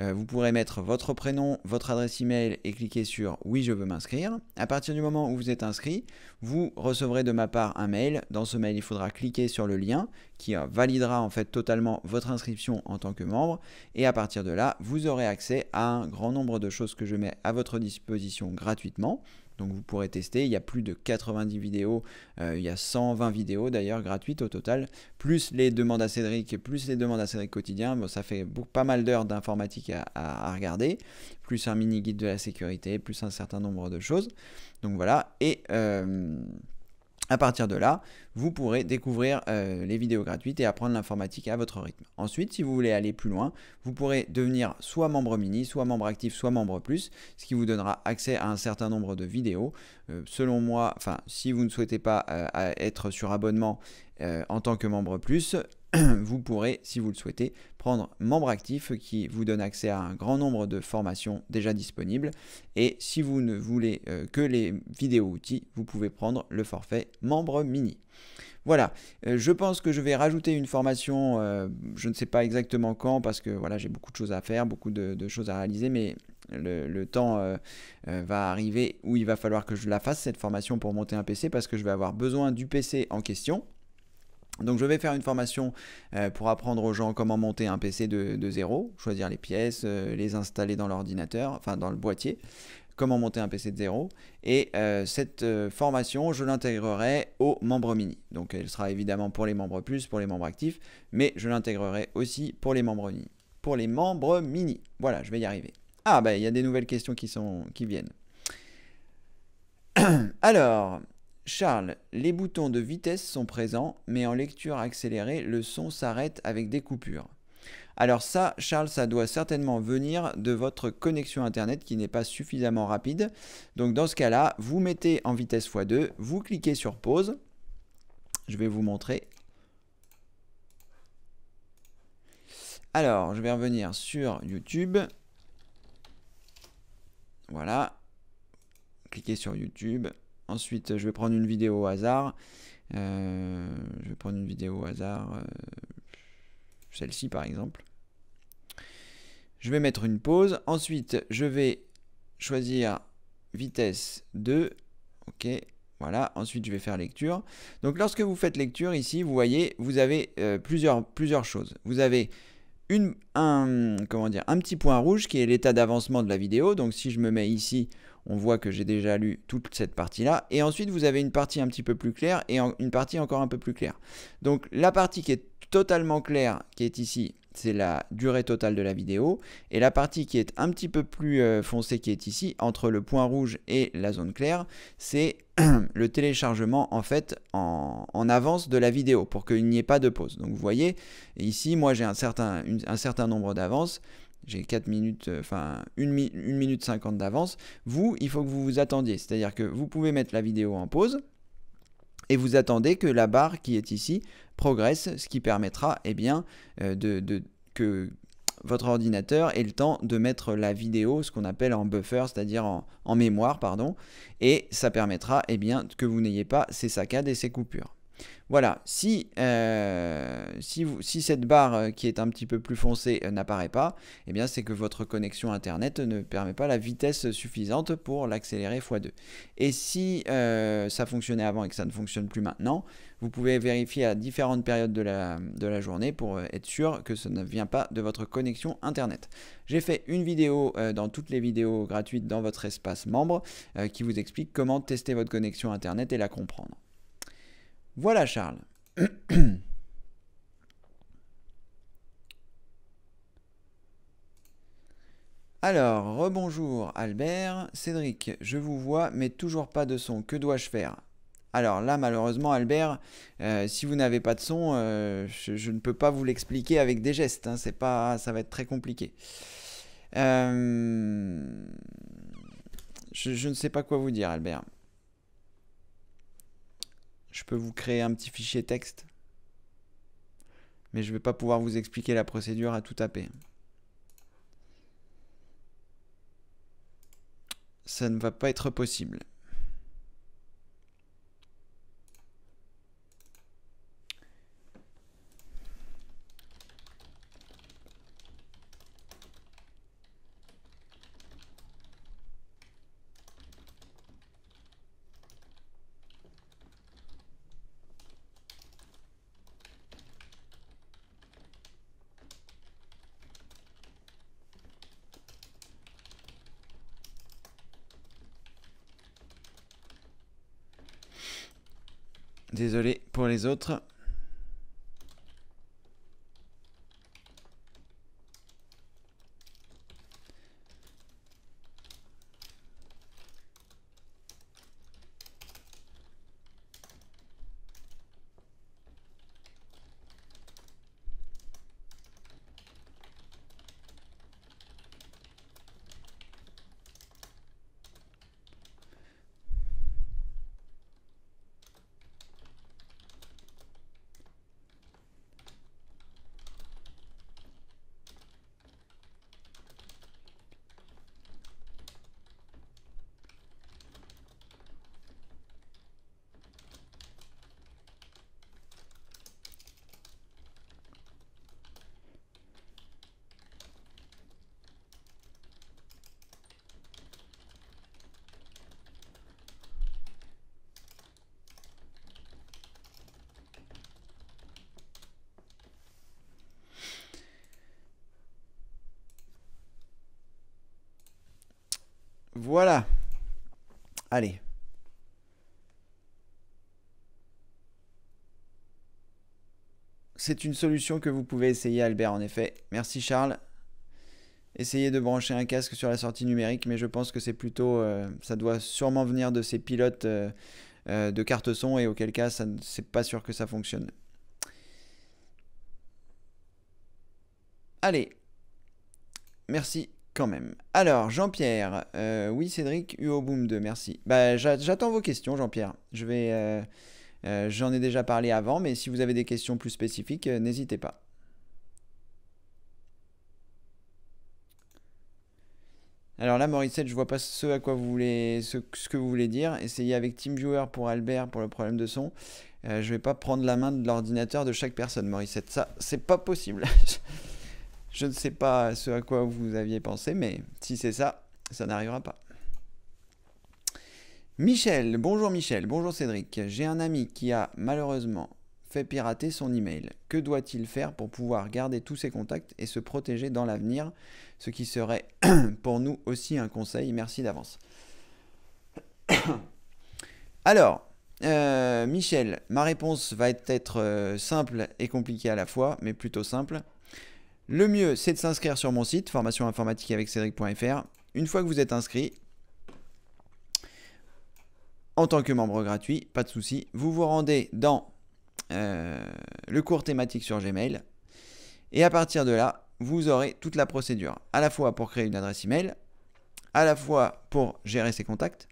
Euh, vous pourrez mettre votre prénom, votre adresse email et cliquer sur Oui, je veux m'inscrire. À partir du moment où vous êtes inscrit, vous recevrez de ma part un mail. Dans ce mail, il faudra cliquer sur le lien qui validera en fait totalement votre inscription en tant que membre. Et à partir de là, vous aurez accès à un grand nombre de choses que je mets à votre disposition gratuitement. Donc vous pourrez tester. Il y a plus de 90 vidéos. Euh, il y a 120 vidéos d'ailleurs gratuites au total. Plus les demandes à Cédric plus les demandes à Cédric quotidien. ça fait pas mal d'heures d'informatique à, regarder. Plus un mini guide de la sécurité. Plus un certain nombre de choses. Donc voilà. Et. Euh, à partir de là, vous pourrez découvrir euh, les vidéos gratuites et apprendre l'informatique à votre rythme. Ensuite, si vous voulez aller plus loin, vous pourrez devenir soit membre mini, soit membre actif, soit membre plus, ce qui vous donnera accès à un certain nombre de vidéos. Euh, selon moi, enfin, si vous ne souhaitez pas euh, être sur abonnement en tant que membre plus, <clears throat> vous pourrez, si vous le souhaitez, prendre membre actif qui vous donne accès à un grand nombre de formations déjà disponibles. Et si vous ne voulez euh, que les vidéos outils, vous pouvez prendre le forfait membre mini. Voilà, euh, je pense que je vais rajouter une formation, euh, je ne sais pas exactement quand, parce que voilà, j'ai beaucoup de choses à faire, beaucoup de, choses à réaliser, mais le, temps va arriver où il va falloir que je la fasse cette formation pour monter un PC parce que je vais avoir besoin du PC en question donc je vais faire une formation euh, pour apprendre aux gens comment monter un PC de, zéro, choisir les pièces, euh, les installer dans l'ordinateur, enfin dans le boîtier, comment monter un PC de zéro. Et euh, cette formation, je l'intégrerai aux membres mini. Donc elle sera évidemment pour les membres plus, pour les membres actifs, mais je l'intégrerai aussi pour les membres mini. Pour les membres mini. Voilà, je vais y arriver. Ah bah il y a des nouvelles questions qui, sont, qui viennent. <clears throat> Alors, Charles, les boutons de vitesse sont présents, mais en lecture accélérée, le son s'arrête avec des coupures. Alors ça, Charles, ça doit certainement venir de votre connexion Internet qui n'est pas suffisamment rapide. Donc dans ce cas-là, vous mettez en vitesse x2, vous cliquez sur pause. Je vais vous montrer. Alors, je vais revenir sur YouTube. Voilà. Cliquez sur YouTube. Ensuite, je vais prendre une vidéo au hasard. Euh, je vais prendre une vidéo au hasard, euh, celle-ci par exemple. Je vais mettre une pause. Ensuite, je vais choisir vitesse 2. OK, voilà. Ensuite, je vais faire lecture. Donc, lorsque vous faites lecture ici, vous voyez, vous avez euh, plusieurs, plusieurs choses. Vous avez un, comment dire, un petit point rouge qui est l'état d'avancement de la vidéo. Donc, si je me mets ici on voit que j'ai déjà lu toute cette partie-là. Et ensuite, vous avez une partie un petit peu plus claire et une partie encore un peu plus claire. Donc la partie qui est totalement claire, qui est ici, c'est la durée totale de la vidéo. Et la partie qui est un petit peu plus euh, foncée, qui est ici, entre le point rouge et la zone claire, c'est <clears throat> le téléchargement en fait en, avance de la vidéo pour qu'il n'y ait pas de pause. Donc vous voyez, ici, moi j'ai un certain, un certain nombre d'avances j'ai 4 minutes, euh, enfin 1 minute 50 d'avance, vous, il faut que vous vous attendiez. C'est-à-dire que vous pouvez mettre la vidéo en pause et vous attendez que la barre qui est ici progresse, ce qui permettra eh bien, euh, de, que votre ordinateur ait le temps de mettre la vidéo, ce qu'on appelle en buffer, c'est-à-dire en, mémoire, pardon, et ça permettra eh bien, que vous n'ayez pas ces saccades et ces coupures. Voilà, euh, si, cette barre euh, qui est un petit peu plus foncée euh, n'apparaît pas, eh bien c'est que votre connexion Internet ne permet pas la vitesse suffisante pour l'accélérer x2. Et si ça fonctionnait avant et que ça ne fonctionne plus maintenant, vous pouvez vérifier à différentes périodes de la, journée pour être sûr que ça ne vient pas de votre connexion Internet. J'ai fait une vidéo dans toutes les vidéos gratuites dans votre espace membre qui vous explique comment tester votre connexion Internet et la comprendre. Voilà, Charles. <clears throat> Alors, rebonjour Albert. Cédric, je vous vois, mais toujours pas de son. Que dois-je faire alors là, malheureusement, Albert, euh, si vous n'avez pas de son, euh, je, ne peux pas vous l'expliquer avec des gestes. Hein. c'est pas, ça va être très compliqué. Euh, je, ne sais pas quoi vous dire, Albert je peux vous créer un petit fichier texte, mais je ne vais pas pouvoir vous expliquer la procédure à tout taper. Ça ne va pas être possible. Désolé pour les autres. Voilà. Allez. C'est une solution que vous pouvez essayer, Albert, en effet. Merci, Charles. Essayez de brancher un casque sur la sortie numérique, mais je pense que c'est plutôt. Euh, ça doit sûrement venir de ces pilotes euh, euh, de carte son, et auquel cas, c'est pas sûr que ça fonctionne. Allez. Merci même. Alors, Jean-Pierre. Euh, oui, Cédric, UO Boom 2, merci. Bah, j'attends vos questions, Jean-Pierre. Je vais. Euh, euh, j'en ai déjà parlé avant, mais si vous avez des questions plus spécifiques, n'hésitez pas. Alors là, Morissette, je vois pas ce à quoi vous voulez, ce, ce que vous voulez dire. Essayez avec TeamViewer pour Albert pour le problème de son. Je je vais pas prendre la main de l'ordinateur de chaque personne, Morissette. Ça, c'est pas possible. <laughs> Je ne sais pas ce à quoi vous aviez pensé, mais si c'est ça, ça n'arrivera pas. Michel, bonjour Michel, bonjour Cédric. J'ai un ami qui a malheureusement fait pirater son email. Que doit-il faire pour pouvoir garder tous ses contacts et se protéger dans l'avenir Ce qui serait <coughs> pour nous aussi un conseil. Merci d'avance. <coughs> Alors, euh, Michel, ma réponse va être euh, simple et compliquée à la fois, mais plutôt simple. Le mieux, c'est de s'inscrire sur mon site formation informatique avec Cédric.fr. Une fois que vous êtes inscrit, en tant que membre gratuit, pas de souci, vous vous rendez dans euh, le cours thématique sur Gmail. Et à partir de là, vous aurez toute la procédure, à la fois pour créer une adresse email, à la fois pour gérer ses contacts,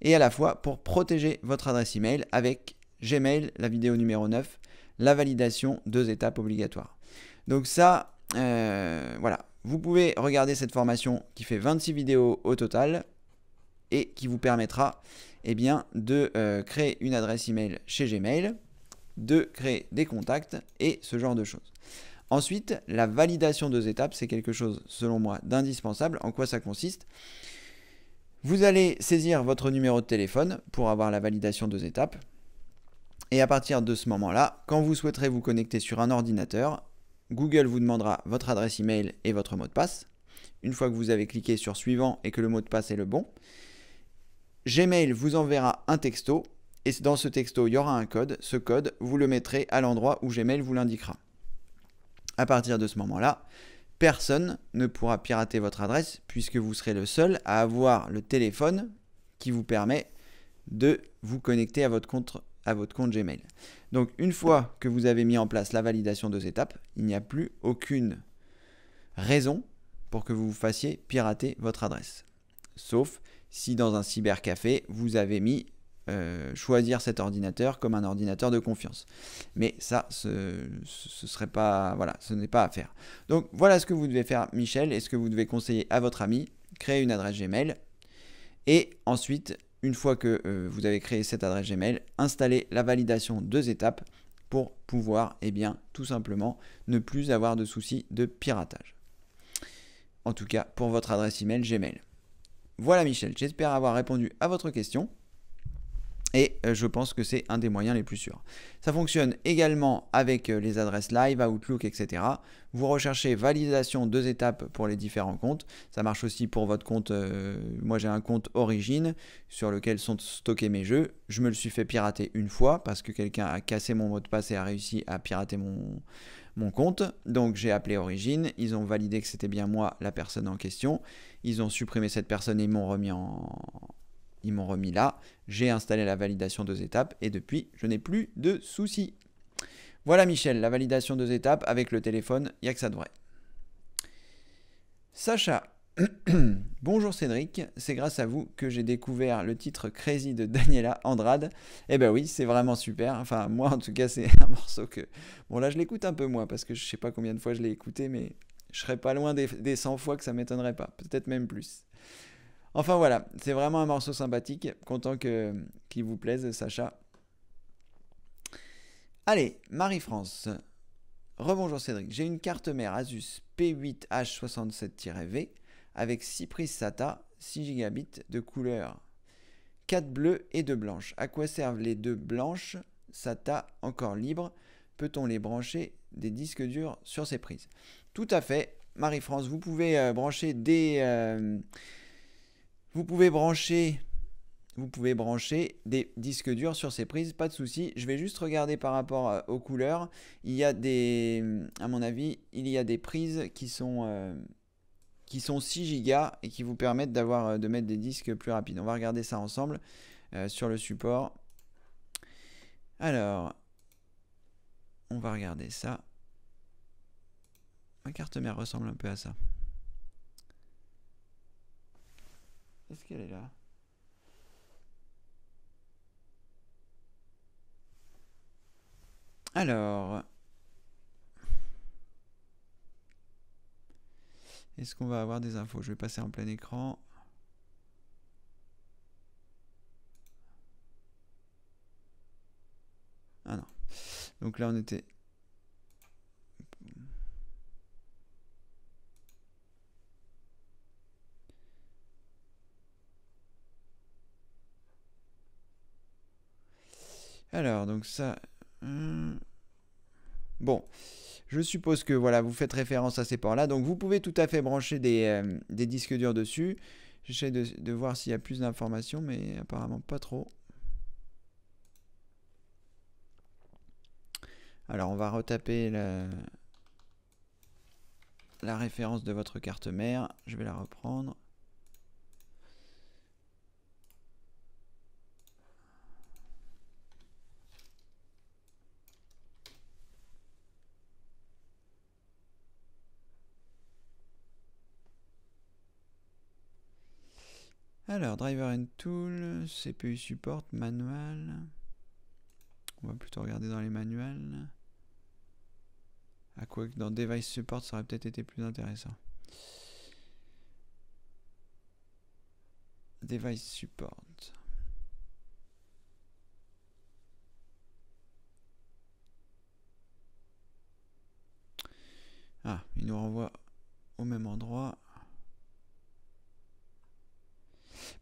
et à la fois pour protéger votre adresse email avec Gmail, la vidéo numéro 9, la validation, deux étapes obligatoires. Donc ça, euh, voilà, vous pouvez regarder cette formation qui fait 26 vidéos au total et qui vous permettra eh bien, de euh, créer une adresse email chez Gmail, de créer des contacts et ce genre de choses. Ensuite, la validation deux étapes, c'est quelque chose, selon moi, d'indispensable. En quoi ça consiste Vous allez saisir votre numéro de téléphone pour avoir la validation deux étapes. Et à partir de ce moment-là, quand vous souhaiterez vous connecter sur un ordinateur, Google vous demandera votre adresse email et votre mot de passe. Une fois que vous avez cliqué sur suivant et que le mot de passe est le bon, Gmail vous enverra un texto et dans ce texto, il y aura un code. Ce code, vous le mettrez à l'endroit où Gmail vous l'indiquera. À partir de ce moment-là, personne ne pourra pirater votre adresse puisque vous serez le seul à avoir le téléphone qui vous permet de vous connecter à votre compte, à votre compte Gmail. Donc une fois que vous avez mis en place la validation de étapes, il n'y a plus aucune raison pour que vous fassiez pirater votre adresse. Sauf si dans un cybercafé, vous avez mis euh, choisir cet ordinateur comme un ordinateur de confiance. Mais ça, serait pas, voilà, ce n'est pas à faire. Donc voilà ce que vous devez faire, Michel, et ce que vous devez conseiller à votre ami. Créer une adresse Gmail et ensuite une fois que euh, vous avez créé cette adresse Gmail, installez la validation deux étapes pour pouvoir eh bien, tout simplement ne plus avoir de soucis de piratage. En tout cas, pour votre adresse email Gmail. Voilà Michel, j'espère avoir répondu à votre question. Et euh, je pense que c'est un des moyens les plus sûrs. Ça fonctionne également avec euh, les adresses live, Outlook, etc. Vous recherchez validation deux étapes pour les différents comptes. Ça marche aussi pour votre compte. Euh, moi j'ai un compte origin sur lequel sont stockés mes jeux. Je me le suis fait pirater une fois parce que quelqu'un a cassé mon mot de passe et a réussi à pirater mon, mon compte. Donc j'ai appelé origin Ils ont validé que c'était bien moi la personne en question. Ils ont supprimé cette personne et m'ont remis en, ils m'ont remis là, j'ai installé la validation deux étapes et depuis, je n'ai plus de soucis. Voilà Michel, la validation deux étapes avec le téléphone, il n'y a que ça de vrai. Sacha, <coughs> Bonjour Cédric, c'est grâce à vous que j'ai découvert le titre Crazy de Daniela Andrade. Eh ben oui, c'est vraiment super. Enfin, moi en tout cas, c'est un morceau que. Bon, là, je l'écoute un peu moins parce que je sais pas combien de fois je l'ai écouté, mais je serais pas loin des, 100 fois que ça m'étonnerait pas. Peut-être même plus. Enfin voilà, c'est vraiment un morceau sympathique. Content que qu'il vous plaise, Sacha. Allez, Marie-France. Rebonjour Cédric. J'ai une carte mère Asus P8H67-V avec 6 prises SATA, 6 gigabits de couleur, 4 bleues et 2 blanches. À quoi servent les deux blanches SATA encore libres Peut-on les brancher des disques durs sur ces prises Tout à fait. Marie-France, vous pouvez euh, brancher des... Euh, vous pouvez brancher, vous pouvez brancher des disques durs sur ces prises, pas de souci. Je vais juste regarder par rapport euh, aux couleurs. Il y a des, à mon avis, il y a des prises qui sont euh, qui sont 6 Go et qui vous permettent d'avoir euh, de mettre des disques plus rapides. On va regarder ça ensemble sur le support. Alors, on va regarder ça. Ma carte mère ressemble un peu à ça. qu'elle est là Alors, est-ce qu'on va avoir des infos Je vais passer en plein écran. Ah non. Donc là, on était Alors, donc ça... Hmm. Bon, je suppose que voilà, vous faites référence à ces ports-là. Donc vous pouvez tout à fait brancher des, euh, disques durs dessus. J'essaie de, voir s'il y a plus d'informations, mais apparemment pas trop. Alors on va retaper la référence de votre carte mère. Je vais la reprendre. driver and tool, CPU support, manual. On va plutôt regarder dans les manuels. À quoi que dans device support, ça aurait peut-être été plus intéressant. Device support. Ah, il nous renvoie au même endroit.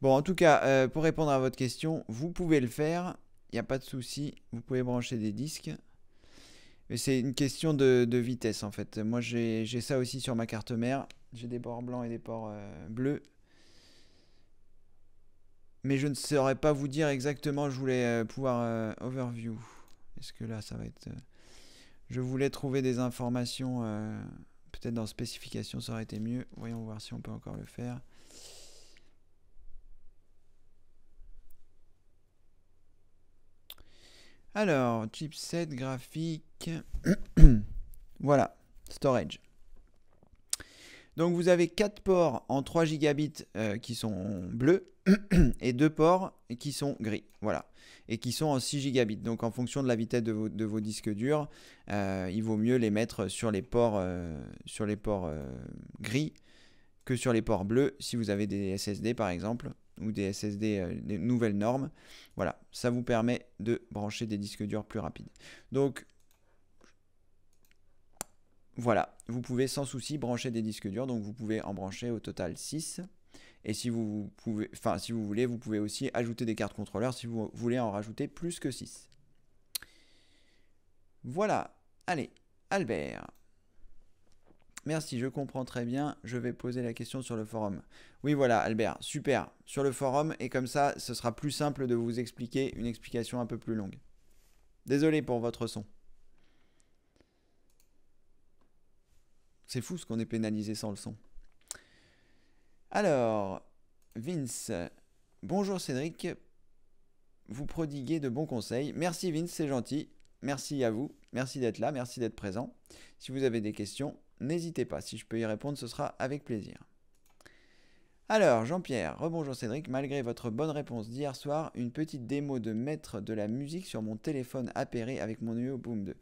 Bon, en tout cas, euh, pour répondre à votre question, vous pouvez le faire. Il n'y a pas de souci. Vous pouvez brancher des disques. Mais c'est une question de, vitesse, en fait. Moi, j'ai ça aussi sur ma carte mère. J'ai des bords blancs et des bords euh, bleus. Mais je ne saurais pas vous dire exactement. Je voulais euh, pouvoir overview. Est-ce que là, ça va être... Je voulais trouver des informations... Peut-être dans spécification, ça aurait été mieux. Voyons voir si on peut encore le faire. Alors, chipset graphique. <clears throat> voilà, storage. Donc vous avez 4 ports en 3 gigabits euh, qui sont bleus <clears throat> et 2 ports qui sont gris. Voilà. Et qui sont en 6 gigabits. Donc en fonction de la vitesse de vos, disques durs, euh, il vaut mieux les mettre sur les ports, euh, sur les ports gris que sur les ports bleus si vous avez des SSD par exemple ou des SSD, euh, des nouvelles normes. Voilà, ça vous permet de brancher des disques durs plus rapides. Donc voilà, vous pouvez sans souci brancher des disques durs, donc vous pouvez en brancher au total 6. Et si vous, pouvez, enfin, si vous voulez, vous pouvez aussi ajouter des cartes contrôleurs si vous voulez en rajouter plus que 6. Voilà, allez, Albert. Merci, je comprends très bien. Je vais poser la question sur le forum. Oui, voilà, Albert, super. Sur le forum, et comme ça, ce sera plus simple de vous expliquer une explication un peu plus longue. Désolé pour votre son. C'est fou ce qu'on est pénalisé sans le son. Alors, Vince, bonjour Cédric. Vous prodiguez de bons conseils. Merci Vince, c'est gentil. Merci à vous. Merci d'être là. Merci d'être présent. Si vous avez des questions, n'hésitez pas. Si je peux y répondre, ce sera avec plaisir. Alors, Jean-Pierre, rebonjour Cédric, malgré votre bonne réponse d'hier soir, une petite démo de mettre de la musique sur mon téléphone appairé avec mon UO Boom 2.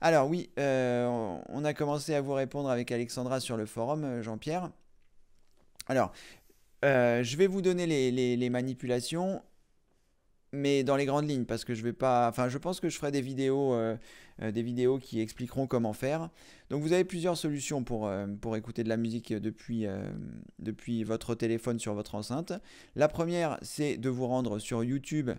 Alors oui, euh, on a commencé à vous répondre avec Alexandra sur le forum, euh, Jean-Pierre. Alors, euh, je vais vous donner les, manipulations, mais dans les grandes lignes, parce que je vais pas... Enfin, je pense que je ferai des vidéos... Euh, des vidéos qui expliqueront comment faire. Donc vous avez plusieurs solutions pour, euh, pour écouter de la musique depuis, euh, depuis votre téléphone sur votre enceinte. La première, c'est de vous rendre sur YouTube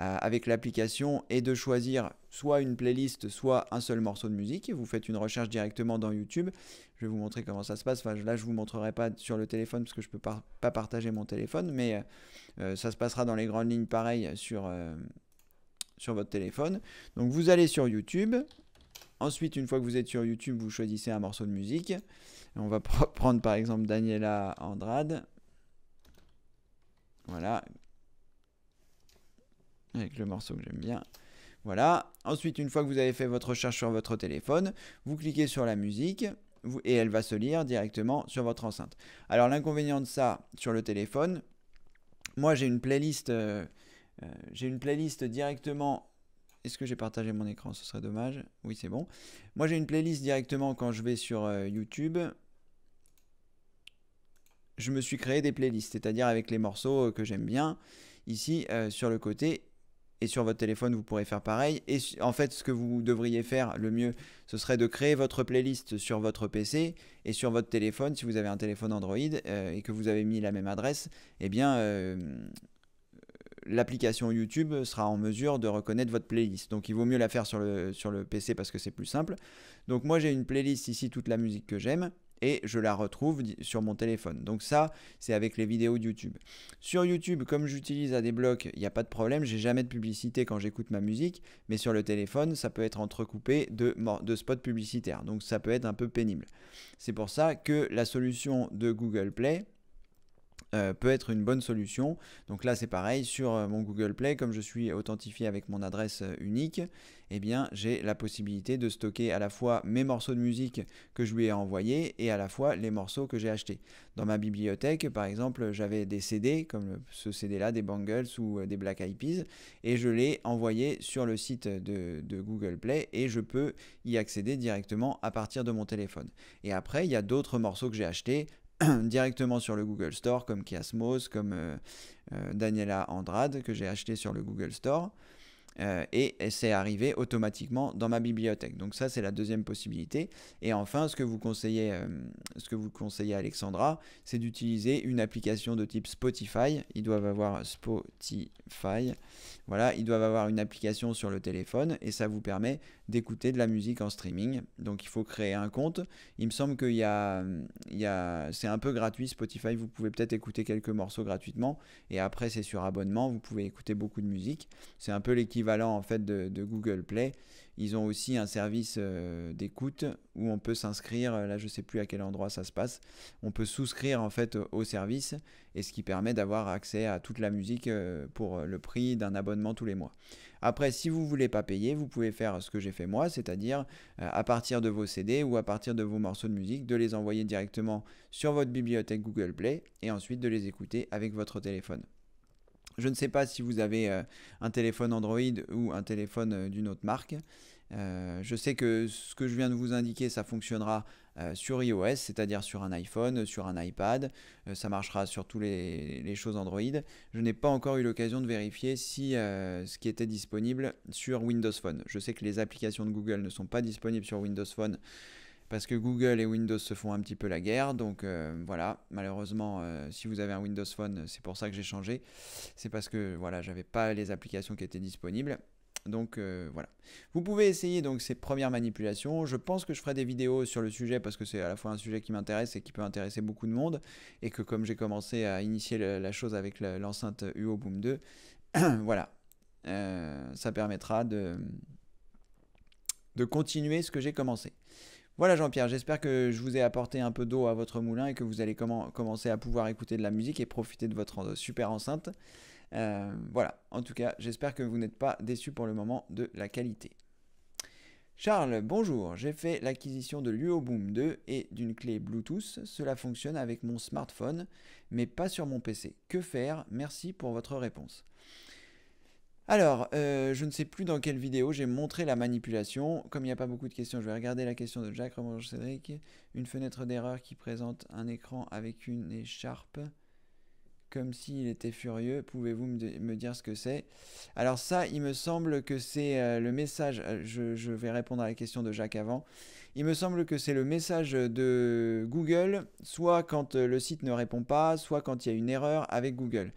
avec l'application et de choisir soit une playlist, soit un seul morceau de musique. Vous faites une recherche directement dans YouTube. Je vais vous montrer comment ça se passe. Enfin, là, je vous montrerai pas sur le téléphone parce que je peux pas partager mon téléphone, mais ça se passera dans les grandes lignes pareil sur, sur votre téléphone. Donc vous allez sur YouTube. Ensuite, une fois que vous êtes sur YouTube, vous choisissez un morceau de musique. On va <laughs> prendre par exemple Daniela Andrade. Voilà. Avec le morceau que j'aime bien. Voilà. Ensuite, une fois que vous avez fait votre recherche sur votre téléphone, vous cliquez sur la musique et elle va se lire directement sur votre enceinte. Alors l'inconvénient de ça sur le téléphone, moi j'ai une playlist... Euh, euh, j'ai une playlist directement. Est-ce que j'ai partagé mon écran Ce serait dommage. Oui, c'est bon. Moi, j'ai une playlist directement quand je vais sur euh, YouTube. Je me suis créé des playlists, c'est-à-dire avec les morceaux euh, que j'aime bien. Ici, sur le côté, et sur votre téléphone vous pourrez faire pareil et en fait ce que vous devriez faire le mieux ce serait de créer votre playlist sur votre PC et sur votre téléphone si vous avez un téléphone Android et que vous avez mis la même adresse eh bien l'application YouTube sera en mesure de reconnaître votre playlist. Donc il vaut mieux la faire sur le, sur le PC parce que c'est plus simple. Donc moi j'ai une playlist ici, toute la musique que j'aime, et je la retrouve sur mon téléphone. Donc ça, c'est avec les vidéos de YouTube. Sur YouTube, comme j'utilise à des blocs, il n'y a pas de problème, j'ai jamais de publicité quand j'écoute ma musique, mais sur le téléphone, ça peut être entrecoupé de, de spots publicitaires. Donc ça peut être un peu pénible. C'est pour ça que la solution de Google Play, euh, peut être une bonne solution. Donc là c'est pareil, sur euh, mon Google Play, comme je suis authentifié avec mon adresse euh, unique, eh bien j'ai la possibilité de stocker à la fois mes morceaux de musique que je lui ai envoyés et à la fois les morceaux que j'ai achetés. Dans ma bibliothèque, par exemple, j'avais des CD, comme ce CD-là, des Bangles ou des Black Eyed Peas, et je l'ai envoyé sur le site de Google Play et je peux y accéder directement à partir de mon téléphone. Et après, il y a d'autres morceaux que j'ai achetés, <clears throat> directement sur le Google Store, comme Kiasmos, comme euh, euh, Daniela Andrade, que j'ai acheté sur le Google Store. Euh, et, c'est arrivé automatiquement dans ma bibliothèque. Donc ça, c'est la deuxième possibilité. Et enfin, ce que vous conseillez, ce que vous conseillez Alexandra, c'est d'utiliser une application de type Spotify. Ils doivent avoir Spotify. Voilà, ils doivent avoir une application sur le téléphone et ça vous permet d'écouter de la musique en streaming. Donc il faut créer un compte. Il me semble que c'est un peu gratuit Spotify. Vous pouvez peut-être écouter quelques morceaux gratuitement et après c'est sur abonnement. Vous pouvez écouter beaucoup de musique. C'est un peu l'équivalent en fait de Google Play. Ils ont aussi un service euh, d'écoute où on peut s'inscrire, là je ne sais plus à quel endroit ça se passe, on peut souscrire en fait au service et ce qui permet d'avoir accès à toute la musique euh, pour le prix d'un abonnement tous les mois. Après, si vous ne voulez pas payer, vous pouvez faire ce que j'ai fait moi, c'est-à-dire euh, à partir de vos CD ou à partir de vos morceaux de musique, de les envoyer directement sur votre bibliothèque Google Play et ensuite de les écouter avec votre téléphone. Je ne sais pas si vous avez euh, un téléphone Android ou un téléphone euh, d'une autre marque. Euh, je sais que ce que je viens de vous indiquer, ça fonctionnera sur iOS, c'est-à-dire sur un iPhone, sur un iPad. ça marchera sur toutes les, choses Android. Je n'ai pas encore eu l'occasion de vérifier si ce qui était disponible sur Windows Phone. Je sais que les applications de Google ne sont pas disponibles sur Windows Phone parce que Google et Windows se font un petit peu la guerre. Donc euh, voilà, malheureusement, euh, si vous avez un Windows Phone, c'est pour ça que j'ai changé. C'est parce que voilà, j'avais pas les applications qui étaient disponibles. Donc euh, voilà. Vous pouvez essayer donc ces premières manipulations. Je pense que je ferai des vidéos sur le sujet parce que c'est à la fois un sujet qui m'intéresse et qui peut intéresser beaucoup de monde. Et que comme j'ai commencé à initier la chose avec l'enceinte UO Boom 2, <clears throat> voilà. ça permettra de, de continuer ce que j'ai commencé. Voilà Jean-Pierre, j'espère que je vous ai apporté un peu d'eau à votre moulin et que vous allez commencer à pouvoir écouter de la musique et profiter de votre super enceinte. Euh, voilà, en tout cas, j'espère que vous n'êtes pas déçu pour le moment de la qualité. Charles, bonjour, j'ai fait l'acquisition de l'UoBoom 2 et d'une clé Bluetooth. Cela fonctionne avec mon smartphone, mais pas sur mon PC. Que faire Merci pour votre réponse. Alors, euh, je ne sais plus dans quelle vidéo j'ai montré la manipulation. Comme il n'y a pas beaucoup de questions, je vais regarder la question de Jacques. roman Cédric. Une fenêtre d'erreur qui présente un écran avec une écharpe comme s'il était furieux. Pouvez-vous me dire ce que c'est Alors ça, il me semble que c'est euh, le message, euh, je, je, vais répondre à la question de Jacques avant, il me semble que c'est le message de Google, soit quand le site ne répond pas, soit quand il y a une erreur avec Google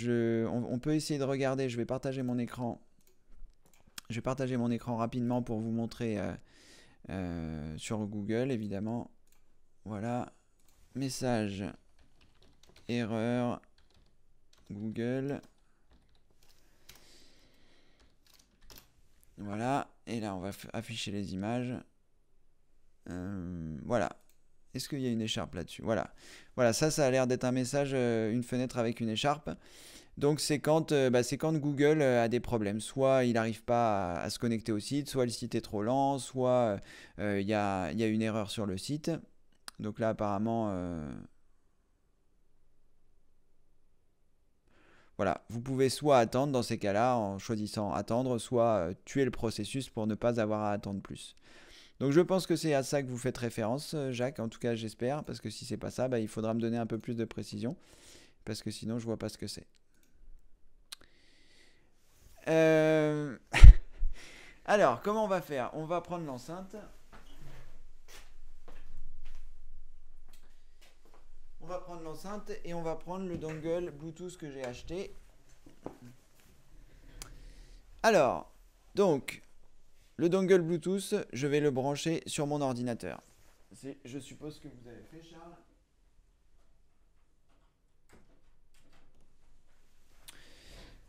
on, peut essayer de regarder. Je vais partager mon écran. Je vais partager mon écran rapidement pour vous montrer euh, euh, sur Google, évidemment. Voilà. Message. Erreur. Google. Voilà. Et là, on va afficher les images. Euh, voilà. Est-ce qu'il y a une écharpe là-dessus Voilà. Voilà, ça, ça a l'air d'être un message, euh, une fenêtre avec une écharpe. Donc c'est quand, euh, bah, Google euh, a des problèmes. Soit il n'arrive pas à, se connecter au site, soit le site est trop lent, soit il y, a, une erreur sur le site. Donc là apparemment... Voilà, vous pouvez soit attendre dans ces cas-là en choisissant attendre, soit tuer le processus pour ne pas avoir à attendre plus. Donc je pense que c'est à ça que vous faites référence, euh, Jacques, en tout cas j'espère, parce que si c'est pas ça, bah, il faudra me donner un peu plus de précision, parce que sinon je vois pas ce que c'est. Euh, <laughs> alors, comment on va faire On va prendre l'enceinte. On va prendre l'enceinte et on va prendre le dongle Bluetooth que j'ai acheté. Alors, donc, le dongle Bluetooth, je vais le brancher sur mon ordinateur. C'est, je suppose, que vous avez fait, Charles.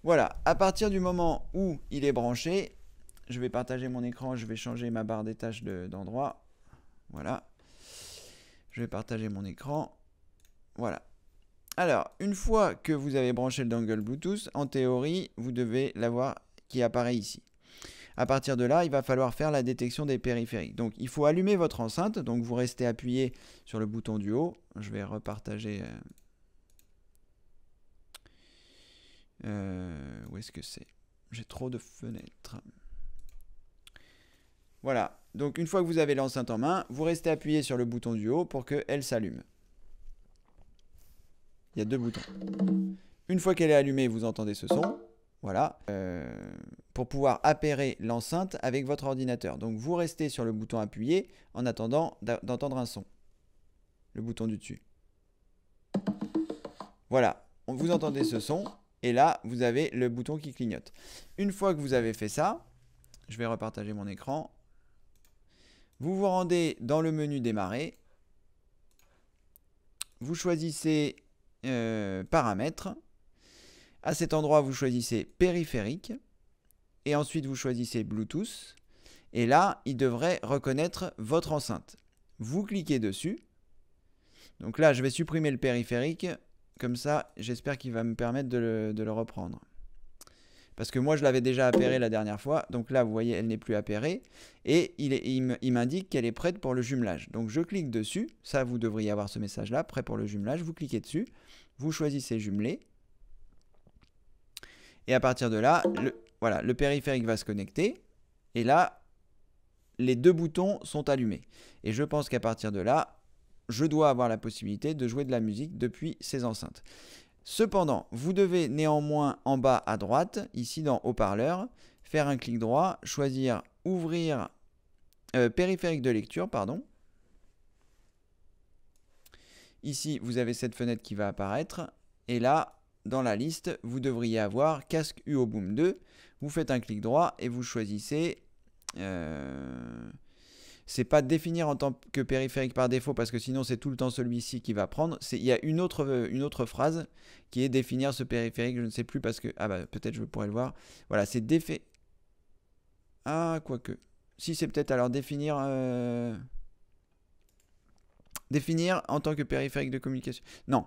Voilà, à partir du moment où il est branché, je vais partager mon écran, je vais changer ma barre des tâches d'endroit. voilà. Je vais partager mon écran. Voilà. Alors, une fois que vous avez branché le dongle Bluetooth, en théorie, vous devez l'avoir qui apparaît ici. À partir de là, il va falloir faire la détection des périphériques. Donc il faut allumer votre enceinte, donc vous restez appuyé sur le bouton du haut. Je vais repartager... Euh, euh, où est-ce que c'est J'ai trop de fenêtres. Voilà, donc une fois que vous avez l'enceinte en main, vous restez appuyé sur le bouton du haut pour qu'elle s'allume. Il y a deux boutons. Une fois qu'elle est allumée, vous entendez ce son. Voilà, euh, pour pouvoir appairer l'enceinte avec votre ordinateur. Donc vous restez sur le bouton appuyé en attendant d'entendre un son. Le bouton du dessus. Voilà, vous entendez ce son et là vous avez le bouton qui clignote. Une fois que vous avez fait ça, je vais repartager mon écran. Vous vous rendez dans le menu démarrer. Vous choisissez euh, paramètres. À cet endroit, vous choisissez périphérique et ensuite vous choisissez Bluetooth. Et là, il devrait reconnaître votre enceinte. Vous cliquez dessus. Donc là, je vais supprimer le périphérique. Comme ça, j'espère qu'il va me permettre de le, reprendre. Parce que moi, je l'avais déjà appairé la dernière fois. Donc là, vous voyez, elle n'est plus appairée. Et il, il m'indique qu'elle est prête pour le jumelage. Donc je clique dessus. Ça, vous devriez avoir ce message-là, prêt pour le jumelage. Vous cliquez dessus. Vous choisissez jumeler. Et à partir de là, le, voilà, le périphérique va se connecter. Et là, les deux boutons sont allumés. Et je pense qu'à partir de là, je dois avoir la possibilité de jouer de la musique depuis ces enceintes. Cependant, vous devez néanmoins en bas à droite, ici dans haut-parleur, faire un clic droit, choisir ouvrir euh, périphérique de lecture, pardon. Ici, vous avez cette fenêtre qui va apparaître. Et là, dans la liste, vous devriez avoir casque uoboom 2. Vous faites un clic droit et vous choisissez. Euh, c'est pas définir en tant que périphérique par défaut parce que sinon c'est tout le temps celui-ci qui va prendre. Il y a une autre, euh, une autre phrase qui est définir ce périphérique. Je ne sais plus parce que. Ah bah peut-être je pourrais le voir. Voilà, c'est défait. Ah, quoi que, Si c'est peut-être alors définir. Euh, définir en tant que périphérique de communication. Non,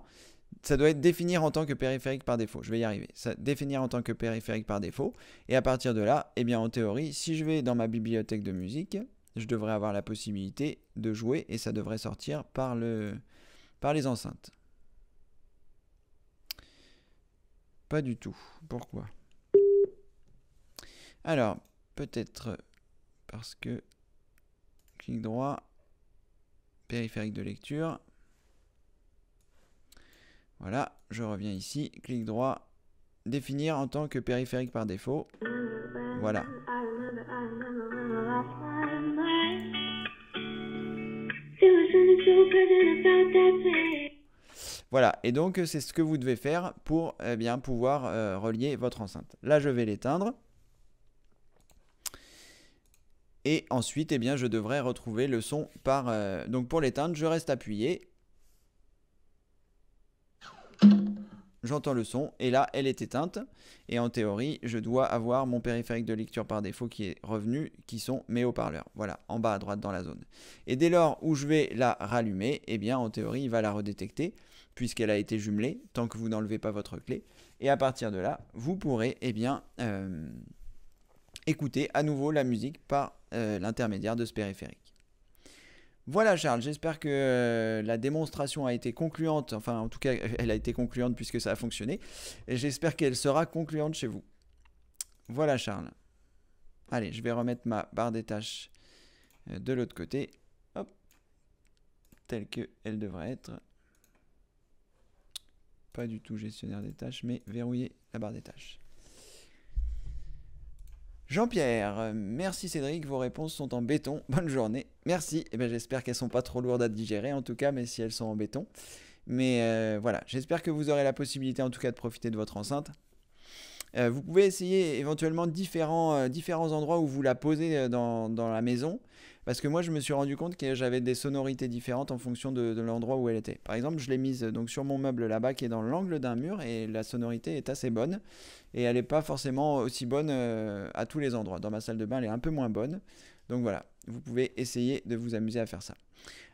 ça doit être définir en tant que périphérique par défaut. Je vais y arriver. Ça, définir en tant que périphérique par défaut. Et à partir de là, eh bien, en théorie, si je vais dans ma bibliothèque de musique, je devrais avoir la possibilité de jouer et ça devrait sortir par, le, par les enceintes. Pas du tout. Pourquoi Alors, peut-être parce que clic droit, périphérique de lecture, voilà, je reviens ici, clic droit, définir en tant que périphérique par défaut. Voilà. Voilà, et donc c'est ce que vous devez faire pour eh bien, pouvoir euh, relier votre enceinte. Là, je vais l'éteindre. Et ensuite, eh bien, je devrais retrouver le son par... Euh, donc pour l'éteindre, je reste appuyé j'entends le son, et là, elle est éteinte. Et en théorie, je dois avoir mon périphérique de lecture par défaut qui est revenu, qui sont mes haut-parleurs. Voilà, en bas à droite dans la zone. Et dès lors où je vais la rallumer, eh bien, en théorie, il va la redétecter, puisqu'elle a été jumelée, tant que vous n'enlevez pas votre clé. Et à partir de là, vous pourrez, eh bien, euh, écouter à nouveau la musique par euh, l'intermédiaire de ce périphérique. Voilà Charles, j'espère que euh, la démonstration a été concluante, enfin en tout cas <laughs> elle a été concluante puisque ça a fonctionné, et j'espère qu'elle sera concluante chez vous. Voilà Charles. Allez, je vais remettre ma barre des tâches euh, de l'autre côté, hop, telle qu'elle devrait être. Pas du tout gestionnaire des tâches, mais verrouiller la barre des tâches. Jean-Pierre, euh, merci Cédric, vos réponses sont en béton. <laughs> Bonne journée. Merci. et eh ben, j'espère qu'elles sont pas trop lourdes à digérer en tout cas, mais si elles sont en béton. Mais euh, voilà, j'espère que vous aurez la possibilité en tout cas de profiter de votre enceinte. Euh, vous pouvez essayer éventuellement différents, différents endroits où vous la posez dans, dans la maison. Parce que moi, je me suis rendu compte que j'avais des sonorités différentes en fonction de, l'endroit où elle était. Par exemple, je l'ai mise euh, donc sur mon meuble là-bas qui est dans l'angle d'un mur et la sonorité est assez bonne. Et elle n'est pas forcément aussi bonne euh, à tous les endroits. Dans ma salle de bain, elle est un peu moins bonne. Donc voilà, vous pouvez essayer de vous amuser à faire ça.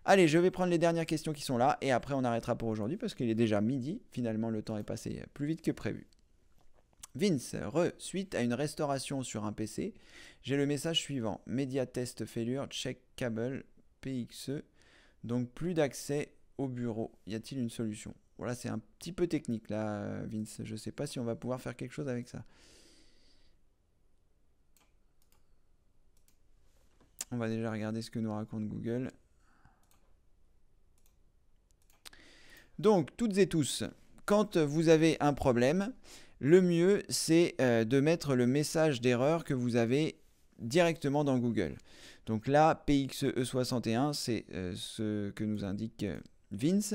Allez, je vais prendre les dernières questions qui sont là et après on arrêtera pour aujourd'hui parce qu'il est déjà midi. Finalement, le temps est passé plus vite que prévu. Vince, re, suite à une restauration sur un PC, j'ai le message suivant. Media test failure, check cable, PXE. Donc plus d'accès au bureau. Y a-t-il une solution Voilà, c'est un petit peu technique là, Vince. Je ne sais pas si on va pouvoir faire quelque chose avec ça. On va déjà regarder ce que nous raconte Google. Donc, toutes et tous, quand vous avez un problème, le mieux, c'est euh, de mettre le message d'erreur que vous avez directement dans Google. Donc là, PXE61, c'est euh, ce que nous indique euh, Vince.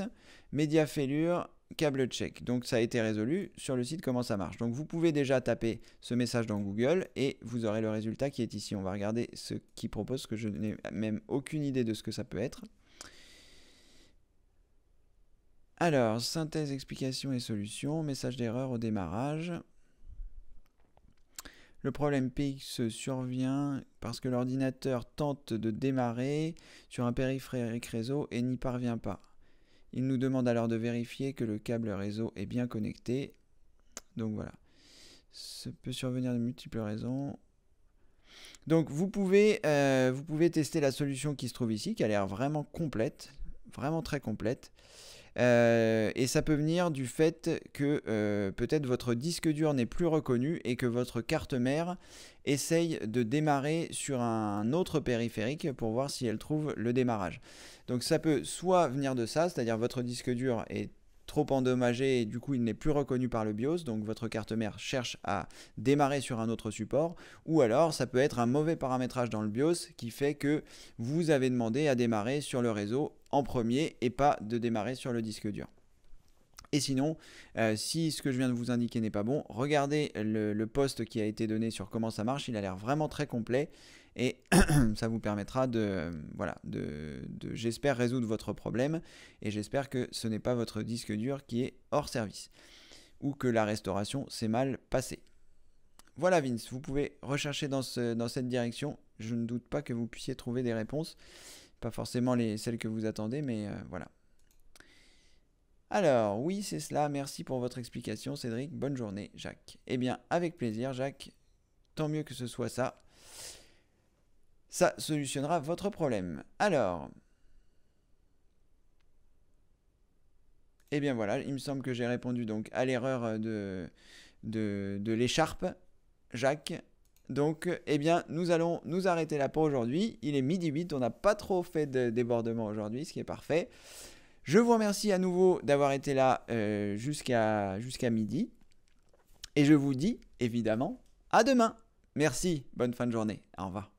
Média fêlure, câble check. Donc ça a été résolu sur le site comment ça marche. Donc vous pouvez déjà taper ce message dans Google et vous aurez le résultat qui est ici. On va regarder ce qui propose, que je n'ai même aucune idée de ce que ça peut être. Alors, synthèse, explication et solution, message d'erreur au démarrage. Le problème PX survient parce que l'ordinateur tente de démarrer sur un périphérique réseau et n'y parvient pas. Il nous demande alors de vérifier que le câble réseau est bien connecté. Donc voilà. Ça peut survenir de multiples raisons. Donc vous pouvez, euh, vous pouvez tester la solution qui se trouve ici, qui a l'air vraiment complète, vraiment très complète. Euh, et ça peut venir du fait que euh, peut-être votre disque dur n'est plus reconnu et que votre carte mère essaye de démarrer sur un autre périphérique pour voir si elle trouve le démarrage. Donc ça peut soit venir de ça, c'est-à-dire votre disque dur est trop endommagé et du coup il n'est plus reconnu par le BIOS, donc votre carte mère cherche à démarrer sur un autre support, ou alors ça peut être un mauvais paramétrage dans le BIOS qui fait que vous avez demandé à démarrer sur le réseau en premier et pas de démarrer sur le disque dur. Et sinon, euh, si ce que je viens de vous indiquer n'est pas bon, regardez le, poste post qui a été donné sur comment ça marche. Il a l'air vraiment très complet et <clears throat> ça vous permettra de, voilà, de, j'espère résoudre votre problème et j'espère que ce n'est pas votre disque dur qui est hors service ou que la restauration s'est mal passée. Voilà Vince, vous pouvez rechercher dans, ce, dans cette direction. Je ne doute pas que vous puissiez trouver des réponses. Pas forcément les, celles que vous attendez, mais euh, voilà. Alors, oui, c'est cela. Merci pour votre explication, Cédric. Bonne journée, Jacques. Eh bien, avec plaisir, Jacques. Tant mieux que ce soit ça. Ça solutionnera votre problème. Alors. Eh bien voilà, il me semble que j'ai répondu donc à l'erreur euh, de, de, de l'écharpe. Jacques, donc, eh bien, nous allons nous arrêter là pour aujourd'hui. Il est midi 8, on n'a pas trop fait de débordement aujourd'hui, ce qui est parfait. Je vous remercie à nouveau d'avoir été là euh, jusqu'à midi. Et je vous dis, évidemment, à demain. Merci, bonne fin de journée. Au revoir.